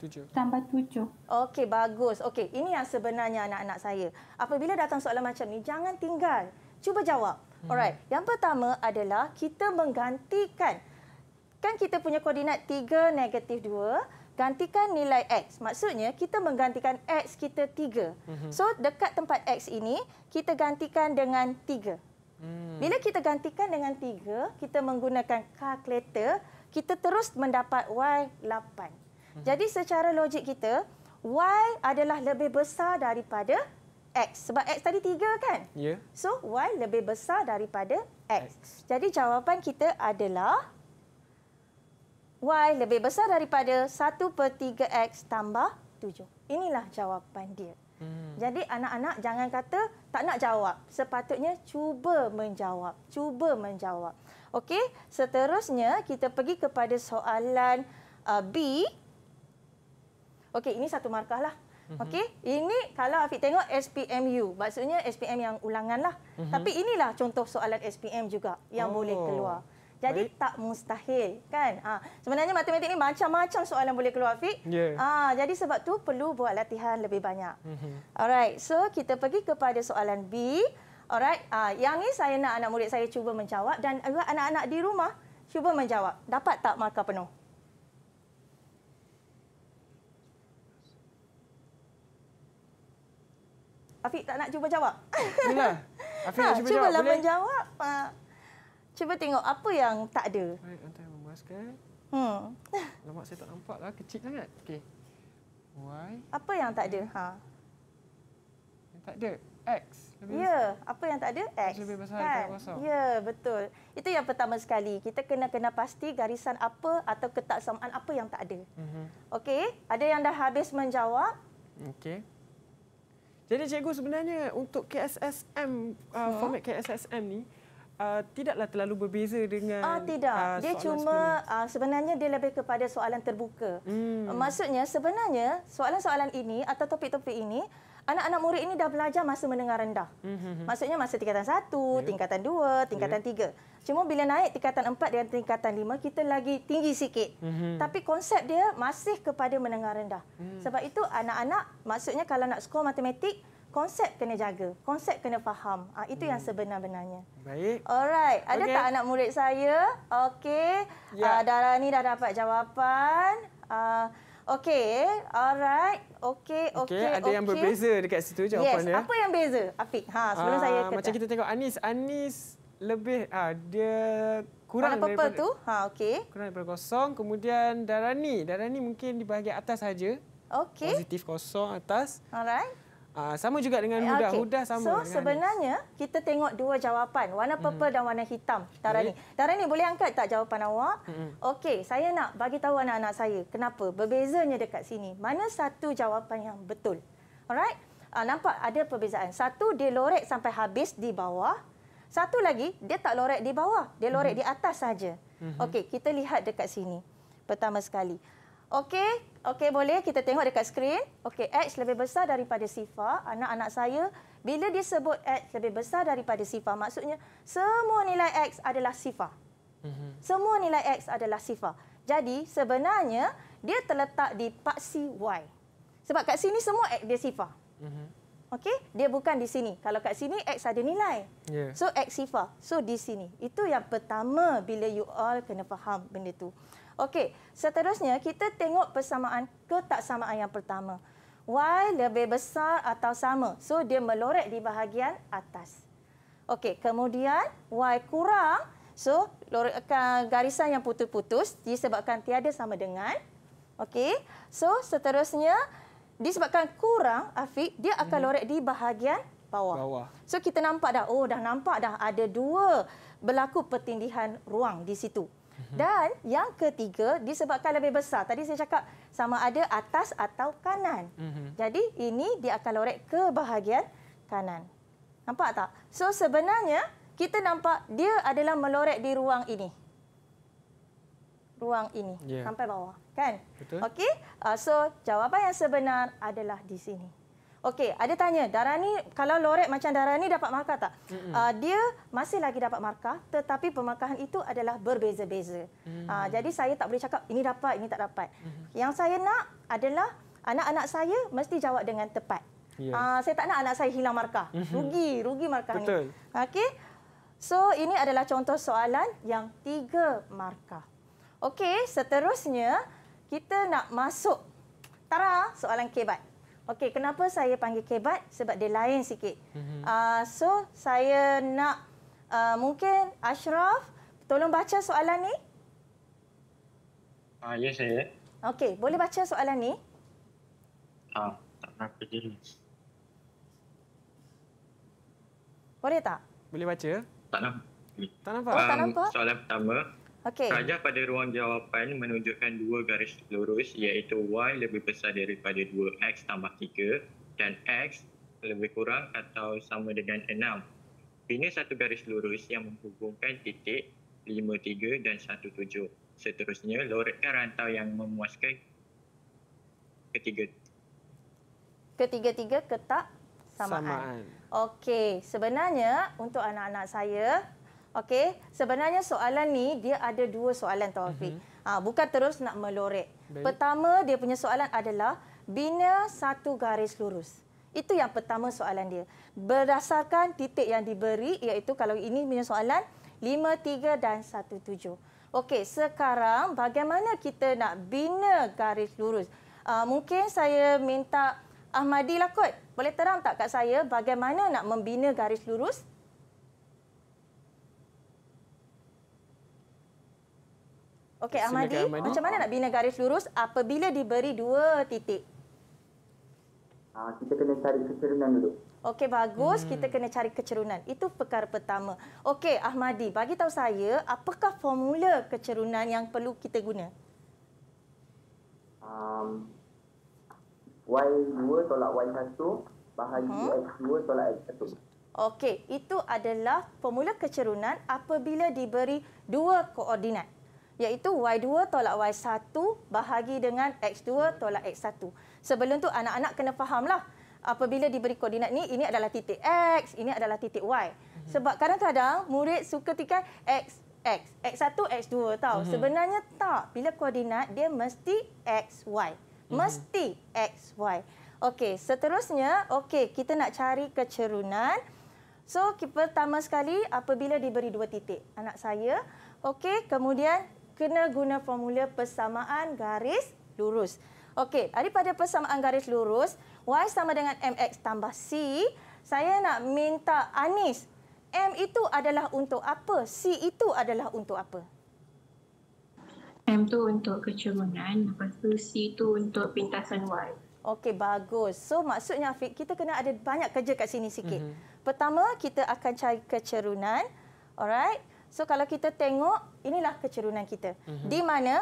Speaker 3: 7. Tambah 7. Okey, bagus. Okey, ini yang sebenarnya anak-anak saya. Apabila datang soalan macam ni, jangan tinggal. Cuba jawab. Hmm. Alright. Yang pertama adalah kita menggantikan. Kan kita punya koordinat 3, negatif 2 gantikan nilai X. Maksudnya, kita menggantikan X kita 3. Mhm. So, dekat tempat X ini, kita gantikan dengan 3. Hmm. Bila kita gantikan dengan 3, kita menggunakan kalkulator, kita terus mendapat Y 8. Mhm. Jadi, secara logik kita, Y adalah lebih besar daripada X. Sebab X tadi 3 kan? Ya. Yeah. So, Y lebih besar daripada X. X. Jadi, jawapan kita adalah... Y lebih besar daripada 1 per 3X tambah 7. Inilah jawapan dia. Hmm. Jadi anak-anak jangan kata tak nak jawab. Sepatutnya cuba menjawab. Cuba menjawab. Okey, seterusnya kita pergi kepada soalan uh, B. Okey, ini satu markah lah. Mhm. Okey, ini kalau Afiq tengok SPMU, maksudnya SPM yang ulangan lah. Uh-huh. Tapi inilah contoh soalan SPM juga yang oh. boleh keluar. Jadi Baik. tak mustahil kan? Ha. Sebenarnya matematik ini macam-macam soalan boleh keluar Fik. Yeah. Ya. Ha. Jadi sebab tu perlu buat latihan lebih banyak. Mhm. Alright, so kita pergi kepada soalan B. Alright, ha. yang ini saya nak anak murid saya cuba menjawab dan anak-anak di rumah cuba menjawab. Dapat tak markah penuh? Afiq tak nak cuba jawab?
Speaker 1: Bila? [LAUGHS] Afiq ha, nak cuba, cuba jawab?
Speaker 3: Cubalah boleh? menjawab. Ha. Cuba tengok apa yang tak ada. Baik, nanti saya memaskan. Hmm. Lemak saya tak nampak lah, kecil sangat. Okey. Y. Apa yang tak ada? Ha. Yang tak ada. X. Lebih ya, besar. apa yang tak ada? X. Lebih besar kan? daripada kosong. Ya, betul. Itu yang pertama sekali. Kita kena kena pasti garisan apa atau ketak apa yang tak ada. Mm -hmm. Okey, ada yang dah habis menjawab?
Speaker 2: Okey. Jadi cikgu sebenarnya untuk KSSM, uh, format KSSM ni, uh, tidaklah terlalu berbeza dengan uh, tidak. Uh, dia cuma
Speaker 3: uh, sebenarnya dia lebih kepada soalan terbuka. Hmm. Ah, maksudnya sebenarnya soalan-soalan ini atau topik-topik ini anak-anak murid ini dah belajar masa menengah rendah. Hmm. hmm, hmm. Maksudnya masa tingkatan satu, yeah. tingkatan dua, tingkatan 3. Ya. Yeah. Cuma bila naik tingkatan empat dan tingkatan lima kita lagi tinggi sikit. Mm-hmm. Tapi konsep dia masih kepada menengah rendah. Mm. Sebab itu anak-anak maksudnya kalau nak skor matematik konsep kena jaga, konsep kena faham. Ah itu hmm. yang sebenar-benarnya. Baik. Alright, ada okay. tak anak murid saya? Okey. Ya. Uh, Dara ni dah dapat jawapan. uh, okey. Alright. Okey, okey, okey. Ada okay. yang berbeza
Speaker 2: dekat situ jawapan yes. dia. Apa
Speaker 3: yang beza? Apik. Ha, sebelum uh, saya kata. Macam kita tengok Anis,
Speaker 2: Anis lebih ah uh, dia kurang Warna daripada tu. Ha, okey. Kurang daripada kosong. Kemudian Darani, Darani mungkin di bahagian atas saja. Okey. Positif kosong atas. Alright. Uh, sama juga dengan eh, Huda. Okay. Huda sama. So, sebenarnya
Speaker 3: ni. kita tengok dua jawapan. Warna hmm. purple hmm. dan warna hitam. Tara ni, Tara ni boleh angkat tak jawapan awak? Hmm. Okey, saya nak bagi tahu anak-anak saya kenapa berbezanya dekat sini. Mana satu jawapan yang betul? Alright? Uh, nampak ada perbezaan. Satu dia lorek sampai habis di bawah. Satu lagi dia tak lorek di bawah. Dia lorek hmm. di atas saja. Hmm. Okey, kita lihat dekat sini. Pertama sekali, Okey, okey boleh kita tengok dekat skrin. Okey, x lebih besar daripada sifar. Anak-anak saya, bila dia sebut X lebih besar daripada sifar, maksudnya semua nilai X adalah sifar. Mm -hmm. Semua nilai X adalah sifar. Jadi sebenarnya dia terletak di paksi Y. Sebab kat sini semua X dia sifar. Mm -hmm. Okey, dia bukan di sini. Kalau kat sini X ada nilai. Yeah. So X sifar. So di sini. Itu yang pertama bila you all kena faham benda tu. Okey, seterusnya kita tengok persamaan ketaksamaan yang pertama. Y lebih besar atau sama. So, dia melorek di bahagian atas. Okey, kemudian Y kurang. So, garisan yang putus-putus disebabkan tiada sama dengan. Okey, so seterusnya disebabkan kurang, Afiq, dia akan hmm. lorek di bahagian bawah. bawah. So, kita nampak dah, oh dah nampak dah ada dua berlaku pertindihan ruang di situ. Mhm. Dan yang ketiga disebabkan lebih besar. Tadi saya cakap sama ada atas atau kanan. Mhm. Jadi ini dia akan lorek ke bahagian kanan. Nampak tak? So sebenarnya kita nampak dia adalah melorek di ruang ini. Ruang ini yeah. sampai bawah, kan? Okey. Uh, so jawapan yang sebenar adalah di sini. Okey, ada tanya, darah ni kalau loret macam darah ni dapat markah tak? Mm-hmm. Uh, dia masih lagi dapat markah tetapi pemarkahan itu adalah berbeza-beza. Mm-hmm. Uh, jadi saya tak boleh cakap ini dapat, ini tak dapat. Mm-hmm. Yang saya nak adalah anak-anak saya mesti jawab dengan tepat. Yeah. Ya. Uh, saya tak nak anak saya hilang markah. Mm-hmm. Rugi, rugi markah Betul. ni. Okey. So ini adalah contoh soalan yang tiga markah. Okey, seterusnya kita nak masuk tara soalan kebat. Okey, kenapa saya panggil kebat? Sebab dia lain sikit. Uh, so, saya nak uh, mungkin Ashraf, tolong baca soalan ni.
Speaker 2: Ah, ya, saya.
Speaker 3: Okey, boleh baca soalan ni?
Speaker 2: Ah, tak nak kerja Boleh tak? Boleh baca? Tak nampak.
Speaker 3: Tak nampak? Oh, tak um, nampak. Um, soalan pertama, Okay. Kerajaan
Speaker 2: pada ruang jawapan menunjukkan dua garis lurus iaitu Y lebih besar daripada 2X tambah 3 dan X lebih kurang atau sama dengan 6. Bina satu garis lurus yang menghubungkan titik 5, 3 dan 1, 7. Seterusnya, loretkan rantau yang memuaskan ketiga.
Speaker 3: Ketiga-tiga ketak samaan. samaan. Okey, sebenarnya untuk anak-anak saya, Okey, sebenarnya soalan ni dia ada dua soalan Taufik. Uh-huh. Mhm. Ha, bukan terus nak melorek. Baik. Pertama dia punya soalan adalah bina satu garis lurus. Itu yang pertama soalan dia. Berdasarkan titik yang diberi iaitu kalau ini punya soalan 53 dan 17. Okey, sekarang bagaimana kita nak bina garis lurus? Uh, mungkin saya minta Ahmadi lah kot. Boleh terang tak kat saya bagaimana nak membina garis lurus? Okey, Ahmadi, Ahmadi, macam mana nak bina garis lurus apabila diberi dua titik? Ah, kita kena cari
Speaker 4: kecerunan dulu.
Speaker 3: Okey, bagus. Hmm. Kita kena cari kecerunan. Itu perkara pertama. Okey, Ahmadi, bagi tahu saya, apakah formula kecerunan yang perlu kita guna?
Speaker 4: Um, Y2 tolak Y1 bahagi hmm. X2 tolak X1.
Speaker 3: Okey, itu adalah formula kecerunan apabila diberi dua koordinat iaitu Y2 tolak Y1 bahagi dengan X2 tolak X1. Sebelum tu anak-anak kena fahamlah apabila diberi koordinat ni, ini adalah titik X, ini adalah titik Y. Mhm. Sebab kadang-kadang murid suka tikai X, X. X1, X2 tau. Mhm. Sebenarnya tak. Bila koordinat, dia mesti X, Y. Mhm. Mesti X, Y. Okey, seterusnya, okey, kita nak cari kecerunan. So, kita pertama sekali, apabila diberi dua titik, anak saya, okey, kemudian kena guna formula persamaan garis lurus. Okey, daripada persamaan garis lurus, Y sama dengan MX tambah C, saya nak minta Anis, M itu adalah untuk apa? C itu adalah untuk apa? M tu untuk kecemerlangan, lepas tu C tu untuk pintasan Y. Okey, bagus. So maksudnya Afiq, kita kena ada banyak kerja kat sini sikit. Mm -hmm. Pertama, kita akan cari kecerunan. Alright. So kalau kita tengok, inilah kecerunan kita. Mm -hmm. Di mana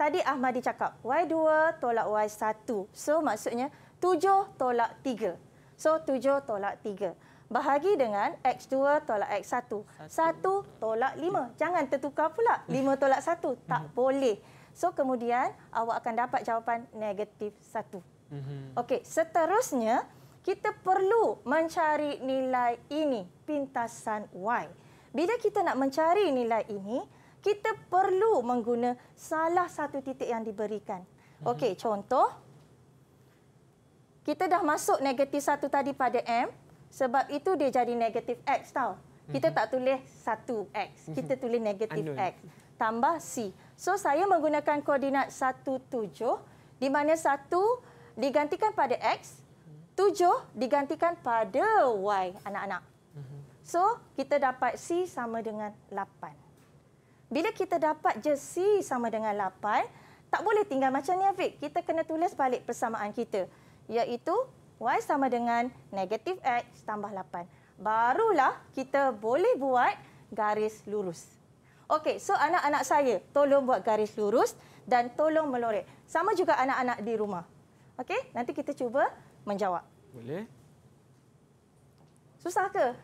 Speaker 3: tadi Ahmadi cakap, Y2 tolak Y1. So maksudnya 7 tolak 3. So 7 tolak 3. Bahagi dengan X2 tolak X1. 1, tolak 5. Jangan tertukar pula 5 mhm. tolak 1. Tak mhm. boleh. So kemudian awak akan dapat jawapan negatif 1. Mm Okey, seterusnya kita perlu mencari nilai ini, pintasan Y bila kita nak mencari nilai ini, kita perlu menggunakan salah satu titik yang diberikan. Mhm. Okey, contoh. Kita dah masuk negatif satu tadi pada M. Sebab itu dia jadi negatif X tau. Kita mhm. tak tulis satu X. Mhm. Kita tulis negatif X. Tambah C. So saya menggunakan koordinat satu tujuh. Di mana satu digantikan pada X. Tujuh digantikan pada Y. Anak-anak. So, kita dapat C sama dengan 8. Bila kita dapat je C sama dengan 8, tak boleh tinggal macam ni Afiq. Kita kena tulis balik persamaan kita. Iaitu, Y sama dengan negatif X tambah 8. Barulah kita boleh buat garis lurus. Okey, so anak-anak saya, tolong buat garis lurus dan tolong melorek. Sama juga anak-anak di rumah. Okey, nanti kita cuba menjawab. Boleh. Susah ke?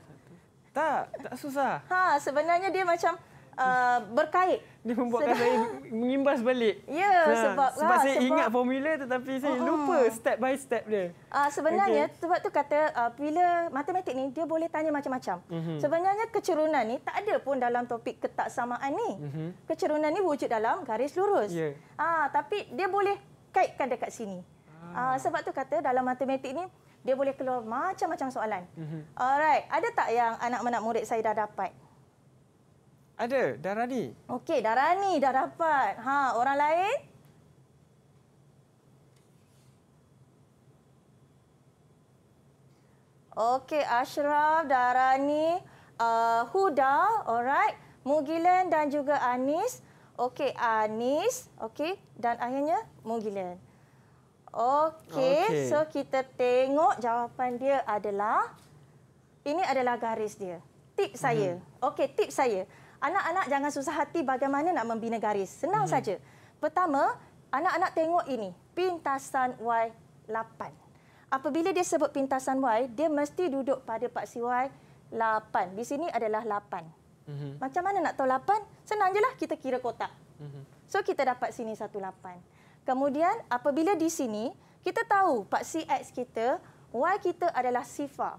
Speaker 3: Tak, tak susah. Ha, sebenarnya dia macam uh, berkait. Dia membuatkan Sedang... saya mengimbas
Speaker 2: balik. Ya, ha, sebab sebab ha, saya sebab... ingat formula tetapi saya uh-huh. lupa step by step dia.
Speaker 3: Uh, sebenarnya okay. sebab tu kata uh, bila matematik ni dia boleh tanya macam-macam. Uh-huh. Sebenarnya kecerunan ni tak ada pun dalam topik ketaksamaan ni. Uh-huh. Mm-hmm. Kecerunan ni wujud dalam garis lurus. Yeah. Ya. Uh, tapi dia boleh kaitkan dekat sini. Uh. Uh, sebab tu kata dalam matematik ni dia boleh keluar macam-macam soalan. Mm-hmm. Alright, ada tak yang anak-anak murid saya dah dapat?
Speaker 2: Ada, Darani.
Speaker 3: Okey, Darani dah dapat. Ha, orang lain? Okey, Ashraf, Darani, uh, Huda, alright. Mugilan dan juga Anis. Okey, Anis, okey. Dan akhirnya Mugilan. Okey, okay. so kita tengok jawapan dia adalah ini adalah garis dia. Tip saya. Hmm. Okey, tip saya. Anak-anak jangan susah hati bagaimana nak membina garis. Senang hmm. saja. Pertama, anak-anak tengok ini, pintasan Y8. Apabila dia sebut pintasan Y, dia mesti duduk pada paksi Y 8. Di sini adalah 8. Hmm. Macam mana nak tahu 8? Senang jelah kita kira kotak. Hmm. So kita dapat sini 1 8. Kemudian apabila di sini, kita tahu paksi X kita, Y kita adalah sifar.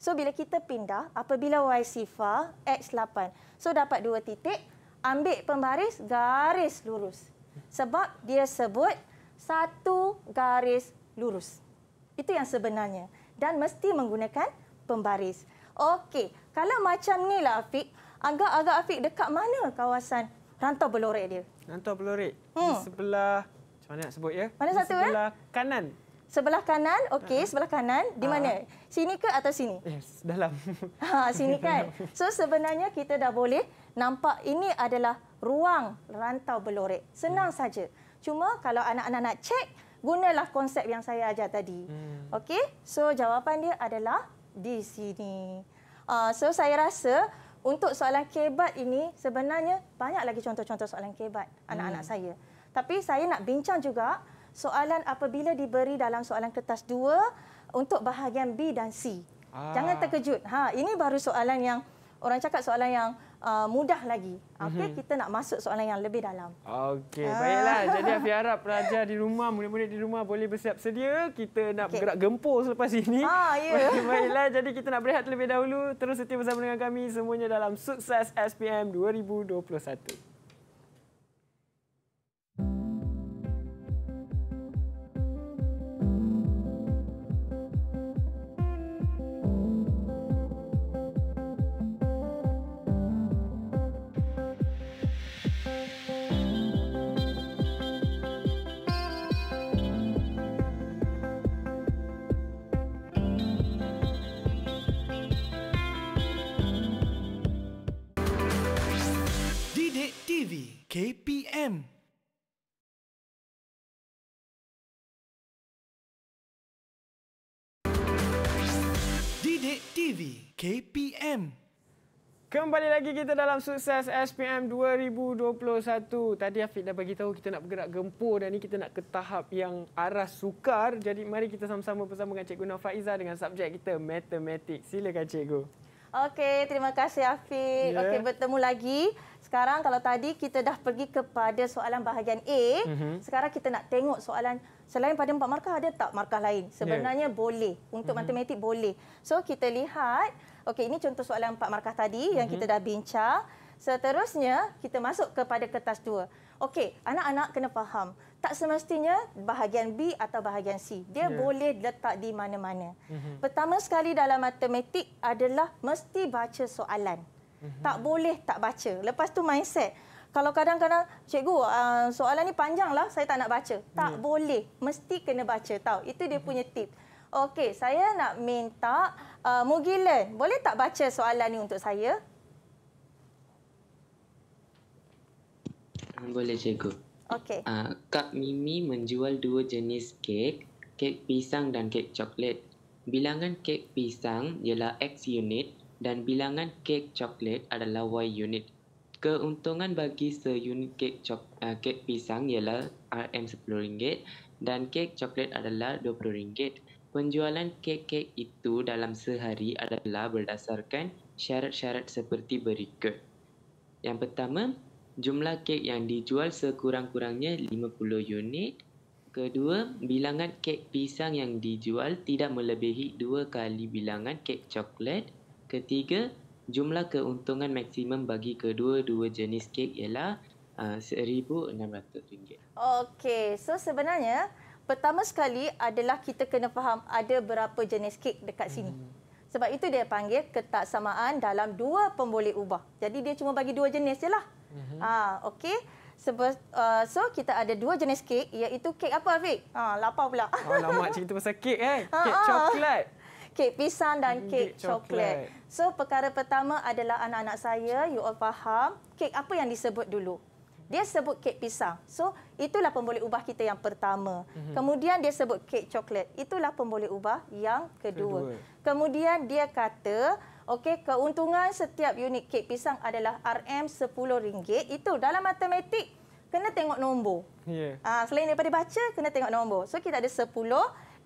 Speaker 3: So bila kita pindah, apabila Y sifar, X 8. So dapat dua titik, ambil pembaris garis lurus. Sebab dia sebut satu garis lurus. Itu yang sebenarnya. Dan mesti menggunakan pembaris. Okey, kalau macam ni lah Afiq, agak-agak Afiq dekat mana kawasan rantau belorek dia?
Speaker 2: Nantau Pulau Hmm. Di sebelah macam mana nak sebut ya? Mana di satu sebelah ya? Sebelah kanan.
Speaker 3: Sebelah kanan, okey, ha. sebelah kanan di ha. mana? Sini ke atau sini?
Speaker 2: Yes, dalam. [LAUGHS]
Speaker 3: Ha, sini kan. [LAUGHS] So sebenarnya kita dah boleh nampak ini adalah ruang rantau belorek. Senang hmm. saja. Cuma kalau anak-anak nak cek, gunalah konsep yang saya ajar tadi. Hmm. Okey? So jawapan dia adalah di sini. Uh, so saya rasa untuk soalan kebat ini sebenarnya banyak lagi contoh-contoh soalan kebat anak-anak hmm. saya. Tapi saya nak bincang juga soalan apabila diberi dalam soalan kertas 2 untuk bahagian B dan C. Ah. Jangan terkejut. Ha, ini baru soalan yang orang cakap soalan yang uh, mudah lagi. Okey, hmm. kita nak masuk soalan yang lebih dalam.
Speaker 2: Okey, ah. baiklah. [LAUGHS] Jadi Afi harap pelajar di rumah, murid-murid di rumah boleh bersiap sedia. Kita nak okay. bergerak gempur selepas ini. Ah, yeah. [LAUGHS] baiklah, jadi kita nak berehat terlebih dahulu. Terus setia bersama dengan kami semuanya dalam Sukses SPM 2021.
Speaker 3: Him. Kan? Didik TV KPM
Speaker 2: Kembali lagi kita dalam sukses SPM 2021. Tadi Afiq dah bagi tahu kita nak bergerak gempur dan ni kita nak ke tahap yang aras sukar. Jadi mari kita sama-sama bersama dengan Cikgu Nafaiza dengan subjek kita matematik. Silakan Cikgu.
Speaker 3: Okey, terima kasih Afiq. Yeah. Okey, bertemu lagi. Sekarang kalau tadi kita dah pergi kepada soalan bahagian A, mm -hmm. sekarang kita nak tengok soalan selain pada empat markah ada tak markah lain? Ya. Sebenarnya yeah. boleh. Untuk mm -hmm. matematik boleh. So kita lihat, okey ini contoh soalan empat markah tadi mm -hmm. yang mhm. kita dah bincang. Seterusnya, kita masuk kepada kertas dua. Okey, anak-anak kena faham. Tak semestinya bahagian B atau bahagian C. Dia yeah. boleh letak di mana-mana. Mm-hmm. Pertama sekali dalam matematik adalah mesti baca soalan. Mm-hmm. Tak boleh tak baca. Lepas tu mindset. Kalau kadang-kadang, cikgu, uh, soalan ni panjanglah, saya tak nak baca. Tak ya. boleh. Mesti kena baca, tahu. Itu dia punya mhm. tip. Okey, saya nak minta uh, Mugilan, boleh tak baca soalan ini untuk saya?
Speaker 4: Boleh cikgu.
Speaker 3: Okey. Uh,
Speaker 4: Kak Mimi menjual dua jenis kek, kek pisang dan kek coklat. Bilangan kek pisang ialah X unit dan bilangan kek coklat adalah Y unit. Keuntungan bagi seunit kek, cok, uh, kek pisang ialah RM10 dan kek coklat adalah RM20. Penjualan kek-kek itu dalam sehari adalah berdasarkan syarat-syarat seperti berikut. Yang pertama, jumlah kek yang dijual sekurang-kurangnya 50 unit. Kedua, bilangan kek pisang yang dijual tidak melebihi dua kali bilangan kek coklat. Ketiga, jumlah keuntungan maksimum bagi kedua-dua jenis kek ialah RM1,600.
Speaker 3: Uh, Okey, so sebenarnya pertama sekali adalah kita kena faham ada berapa jenis kek dekat sini. Hmm. Sebab itu dia panggil ketaksamaan dalam dua pemboleh ubah. Jadi dia cuma bagi dua jenis je lah. Mm -hmm. ha, okey. Uh, so kita ada dua jenis kek iaitu kek apa Afiq? Ha, lapar pula.
Speaker 2: Oh, lama cerita [LAUGHS] pasal kek kan? Eh? Kek
Speaker 3: ha, coklat. Kek pisang dan mm, kek, kek coklat. coklat. So perkara pertama adalah anak-anak saya, you all faham, kek apa yang disebut dulu? Dia sebut kek pisang. So itulah pemboleh ubah kita yang pertama. Mm -hmm. Kemudian dia sebut kek coklat. Itulah pemboleh ubah yang kedua. kedua. Kemudian dia kata, Okey, keuntungan setiap unit kek pisang adalah RM10. Itu dalam matematik kena tengok nombor. Yeah. Ya. Ha, selain daripada baca, kena tengok nombor. So kita ada 10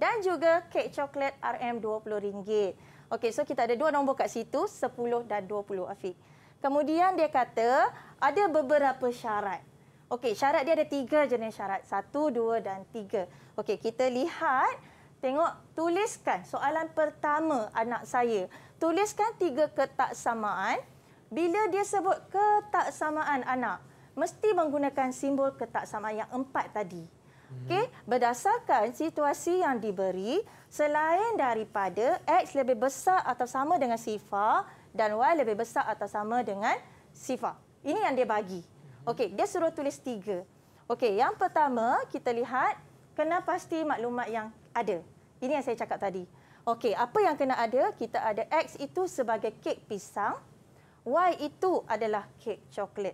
Speaker 3: dan juga kek coklat RM20. Okey, so kita ada dua nombor kat situ, 10 dan 20, Afiq. Kemudian dia kata ada beberapa syarat. Okey, syarat dia ada tiga jenis syarat. Satu, dua dan tiga. Okey, kita lihat. Tengok, tuliskan soalan pertama anak saya tuliskan tiga ketaksamaan. Bila dia sebut ketaksamaan anak, mesti menggunakan simbol ketaksamaan yang empat tadi. Hmm. Okey, berdasarkan situasi yang diberi, selain daripada X lebih besar atau sama dengan sifar dan Y lebih besar atau sama dengan sifar. Ini yang dia bagi. Hmm. Okey, dia suruh tulis tiga. Okey, yang pertama kita lihat kena pasti maklumat yang ada. Ini yang saya cakap tadi. Okey, apa yang kena ada? Kita ada X itu sebagai kek pisang. Y itu adalah kek coklat.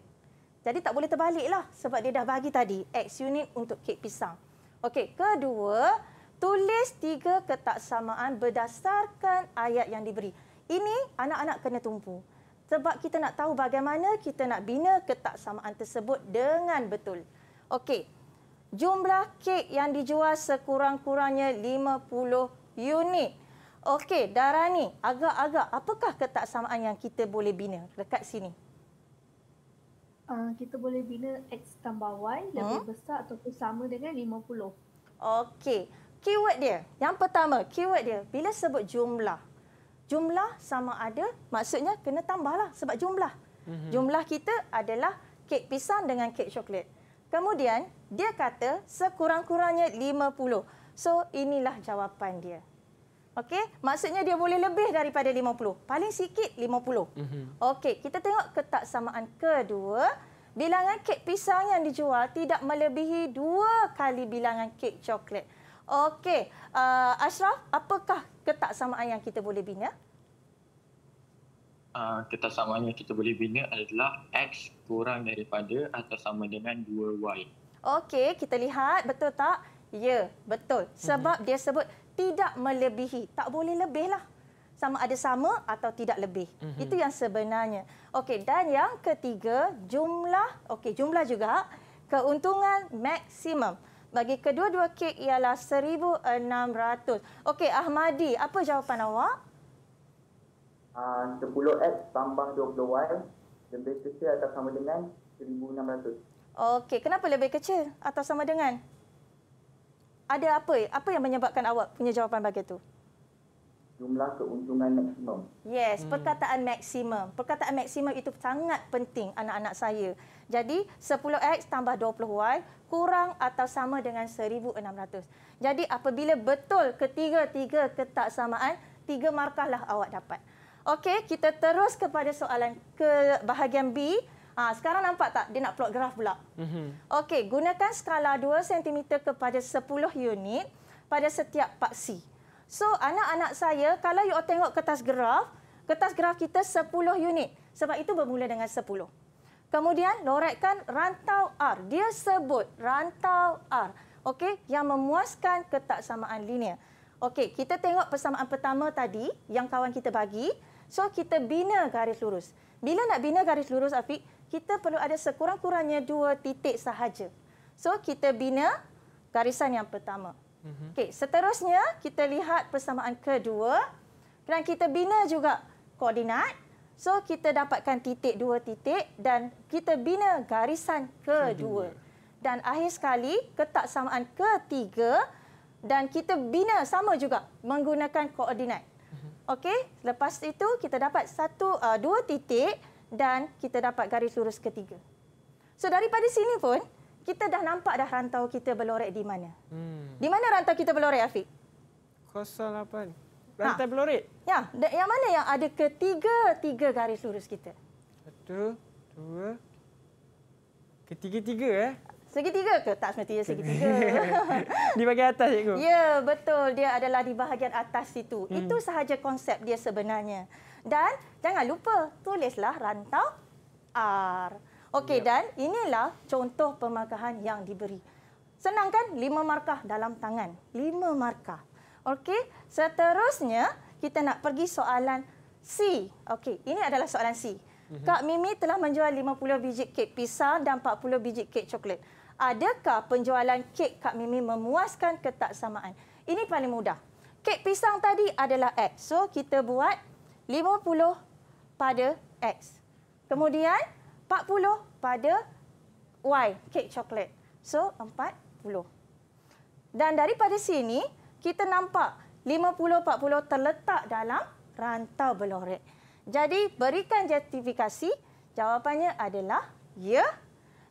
Speaker 3: Jadi tak boleh terbaliklah sebab dia dah bagi tadi X unit untuk kek pisang. Okey, kedua, tulis tiga ketaksamaan berdasarkan ayat yang diberi. Ini anak-anak kena tumpu. Sebab kita nak tahu bagaimana kita nak bina ketaksamaan tersebut dengan betul. Okey, jumlah kek yang dijual sekurang-kurangnya 50 unit. Okey, darah ni agak-agak apakah ketaksamaan yang kita boleh bina dekat sini?
Speaker 1: Uh, kita boleh bina X tambah Y lebih hmm? besar ataupun sama dengan 50.
Speaker 3: Okey, keyword dia. Yang pertama, keyword dia. Bila sebut jumlah, jumlah sama ada maksudnya kena tambahlah sebab jumlah. Mhm. Jumlah kita adalah kek pisang dengan kek coklat. Kemudian, dia kata sekurang-kurangnya 50. So, inilah jawapan dia. Okey, maksudnya dia boleh lebih daripada 50. Paling sikit 50. Mm-hmm. Okey, kita tengok ketaksamaan kedua. Bilangan kek pisang yang dijual tidak melebihi dua kali bilangan kek coklat. Okey, uh, Ashraf, apakah ketaksamaan yang kita boleh bina?
Speaker 2: Uh, ketaksamaan yang kita boleh bina adalah X kurang daripada atau sama dengan 2Y.
Speaker 3: Okey, kita lihat betul tak? Ya, betul. Mhm. Sebab mm-hmm. dia sebut tidak melebihi. Tak boleh lebih lah Sama ada sama atau tidak lebih. Mm -hmm. Itu yang sebenarnya. Okey, dan yang ketiga, jumlah. Okey, jumlah juga. Keuntungan maksimum. Bagi kedua-dua kek ialah RM1,600. Okey, Ahmadi, apa jawapan awak?
Speaker 4: Ah, uh, 10X tambah 20Y. Lebih kecil atau sama dengan RM1,600.
Speaker 3: Okey, kenapa lebih kecil atau sama dengan? Ada apa? Apa yang menyebabkan awak punya jawapan tu?
Speaker 1: Jumlah keuntungan maksimum.
Speaker 3: Yes, hmm. perkataan maksimum. Perkataan maksimum itu sangat penting anak-anak saya. Jadi 10x tambah 20y kurang atau sama dengan 1600. Jadi apabila betul ketiga-tiga ketak samaan, tiga markahlah awak dapat. Okey, kita terus kepada soalan ke bahagian B. Ha, sekarang nampak tak dia nak plot graf pula? Mm Okey, gunakan skala 2 cm kepada 10 unit pada setiap paksi. So, anak-anak saya, kalau you tengok kertas graf, kertas graf kita 10 unit. Sebab itu bermula dengan 10. Kemudian, loratkan rantau R. Dia sebut rantau R. Okey, yang memuaskan ketaksamaan linear. Okey, kita tengok persamaan pertama tadi yang kawan kita bagi. So, kita bina garis lurus. Bila nak bina garis lurus, Afiq, kita perlu ada sekurang-kurangnya dua titik sahaja. So kita bina garisan yang pertama. Mhm. Okey, seterusnya kita lihat persamaan kedua dan kita bina juga koordinat. So kita dapatkan titik dua titik dan kita bina garisan kedua. Dan akhir sekali ketak samaan ketiga dan kita bina sama juga menggunakan koordinat. Mhm. Okey, lepas itu kita dapat satu uh, dua titik dan kita dapat garis lurus ketiga. So daripada sini pun kita dah nampak dah rantau kita belorek di mana. Hmm. Di mana rantau kita belorek Afiq?
Speaker 2: 08. Rantau ha.
Speaker 3: belorek. Ya, yang mana yang ada ketiga-tiga garis lurus kita?
Speaker 2: Satu, dua. Ketiga-tiga eh?
Speaker 3: Segitiga ke? Tak semestinya segitiga.
Speaker 2: [LAUGHS] di bahagian atas, cikgu. Ya,
Speaker 3: betul. Dia adalah di bahagian atas situ. Hmm. Itu sahaja konsep dia sebenarnya. Dan jangan lupa, tulislah rantau R. Okey, yep. Ya. dan inilah contoh pemakahan yang diberi. Senang kan? Lima markah dalam tangan. Lima markah. Okey, seterusnya kita nak pergi soalan C. Okey, ini adalah soalan C. Mhm. Kak Mimi telah menjual 50 biji kek pisang dan 40 biji kek coklat adakah penjualan kek Kak Mimi memuaskan ketaksamaan? Ini paling mudah. Kek pisang tadi adalah X. So, kita buat 50 pada X. Kemudian, 40 pada Y, kek coklat. So, 40. Dan daripada sini, kita nampak 50-40 terletak dalam rantau belorek. Jadi, berikan justifikasi. Jawapannya adalah ya.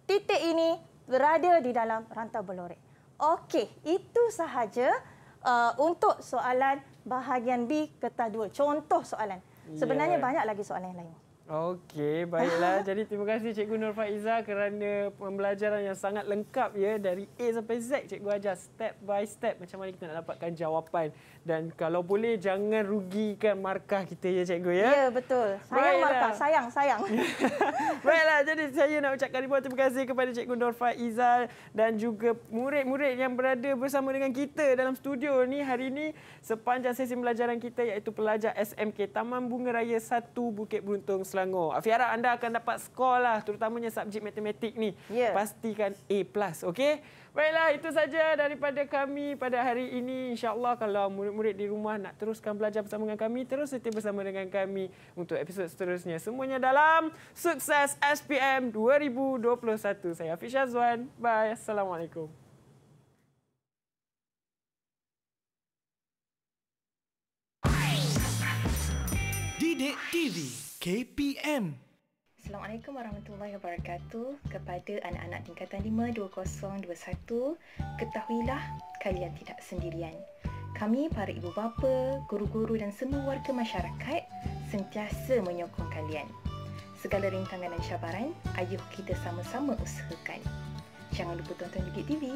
Speaker 3: Titik ini berada di dalam rantau belorek. Okey, itu sahaja uh, untuk soalan bahagian B kertas 2. Contoh soalan. Sebenarnya ya. banyak lagi soalan yang lain.
Speaker 2: Okey, baiklah. [LAUGHS] Jadi terima kasih Cikgu Nur Faiza kerana pembelajaran yang sangat lengkap ya dari A sampai Z Cikgu ajar step by step macam mana kita nak dapatkan jawapan dan kalau boleh jangan rugikan markah kita ya cikgu ya. Ya
Speaker 3: betul. Sayang Baiklah. markah, sayang, sayang.
Speaker 2: [LAUGHS] Baiklah jadi saya nak ucapkan ribuan terima kasih kepada cikgu Norfa Izal dan juga murid-murid yang berada bersama dengan kita dalam studio ni hari ini sepanjang sesi pelajaran kita iaitu pelajar SMK Taman Bunga Raya 1 Bukit Beruntung Selangor. Afiara anda akan dapat skor terutamanya subjek matematik ni. Ya. Pastikan A+, okey? Baiklah, itu saja daripada kami pada hari ini. InsyaAllah kalau murid-murid di rumah nak teruskan belajar bersama dengan kami, terus setiap bersama dengan kami untuk episod seterusnya. Semuanya dalam Sukses SPM 2021. Saya Afiq Syazwan. Bye. Assalamualaikum.
Speaker 1: Didik TV KPM
Speaker 3: Assalamualaikum warahmatullahi wabarakatuh kepada anak-anak tingkatan 5-2021 Ketahuilah kalian tidak sendirian Kami para ibu bapa, guru-guru dan semua warga masyarakat sentiasa menyokong kalian Segala rintangan dan syabaran, ayuh kita sama-sama usahakan Jangan lupa tonton Digit TV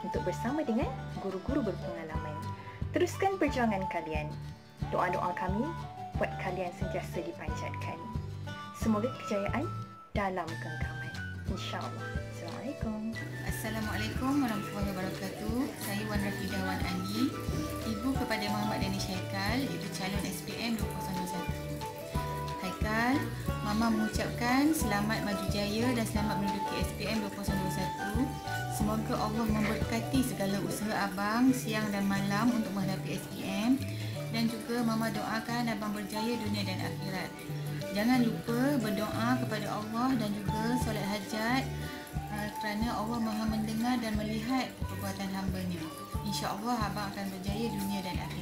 Speaker 3: untuk bersama dengan guru-guru berpengalaman Teruskan perjuangan kalian Doa-doa kami buat kalian sentiasa dipanjatkan Semoga kejayaan dalam genggaman. InsyaAllah. Assalamualaikum. Assalamualaikum warahmatullahi wabarakatuh. Saya Wan Rafidah Wan Ali, ibu kepada Muhammad Dani Syekal, ibu calon SPM 2021. Haikal, Mama mengucapkan selamat maju jaya dan selamat menduduki SPM 2021. Semoga Allah memberkati segala usaha abang siang dan malam untuk menghadapi SPM dan juga Mama doakan abang berjaya dunia dan akhirat. Jangan lupa berdoa kepada Allah dan juga solat hajat eh, kerana Allah Maha mendengar dan melihat perbuatan hambanya. Insya-Allah abang akan berjaya dunia dan akhirat.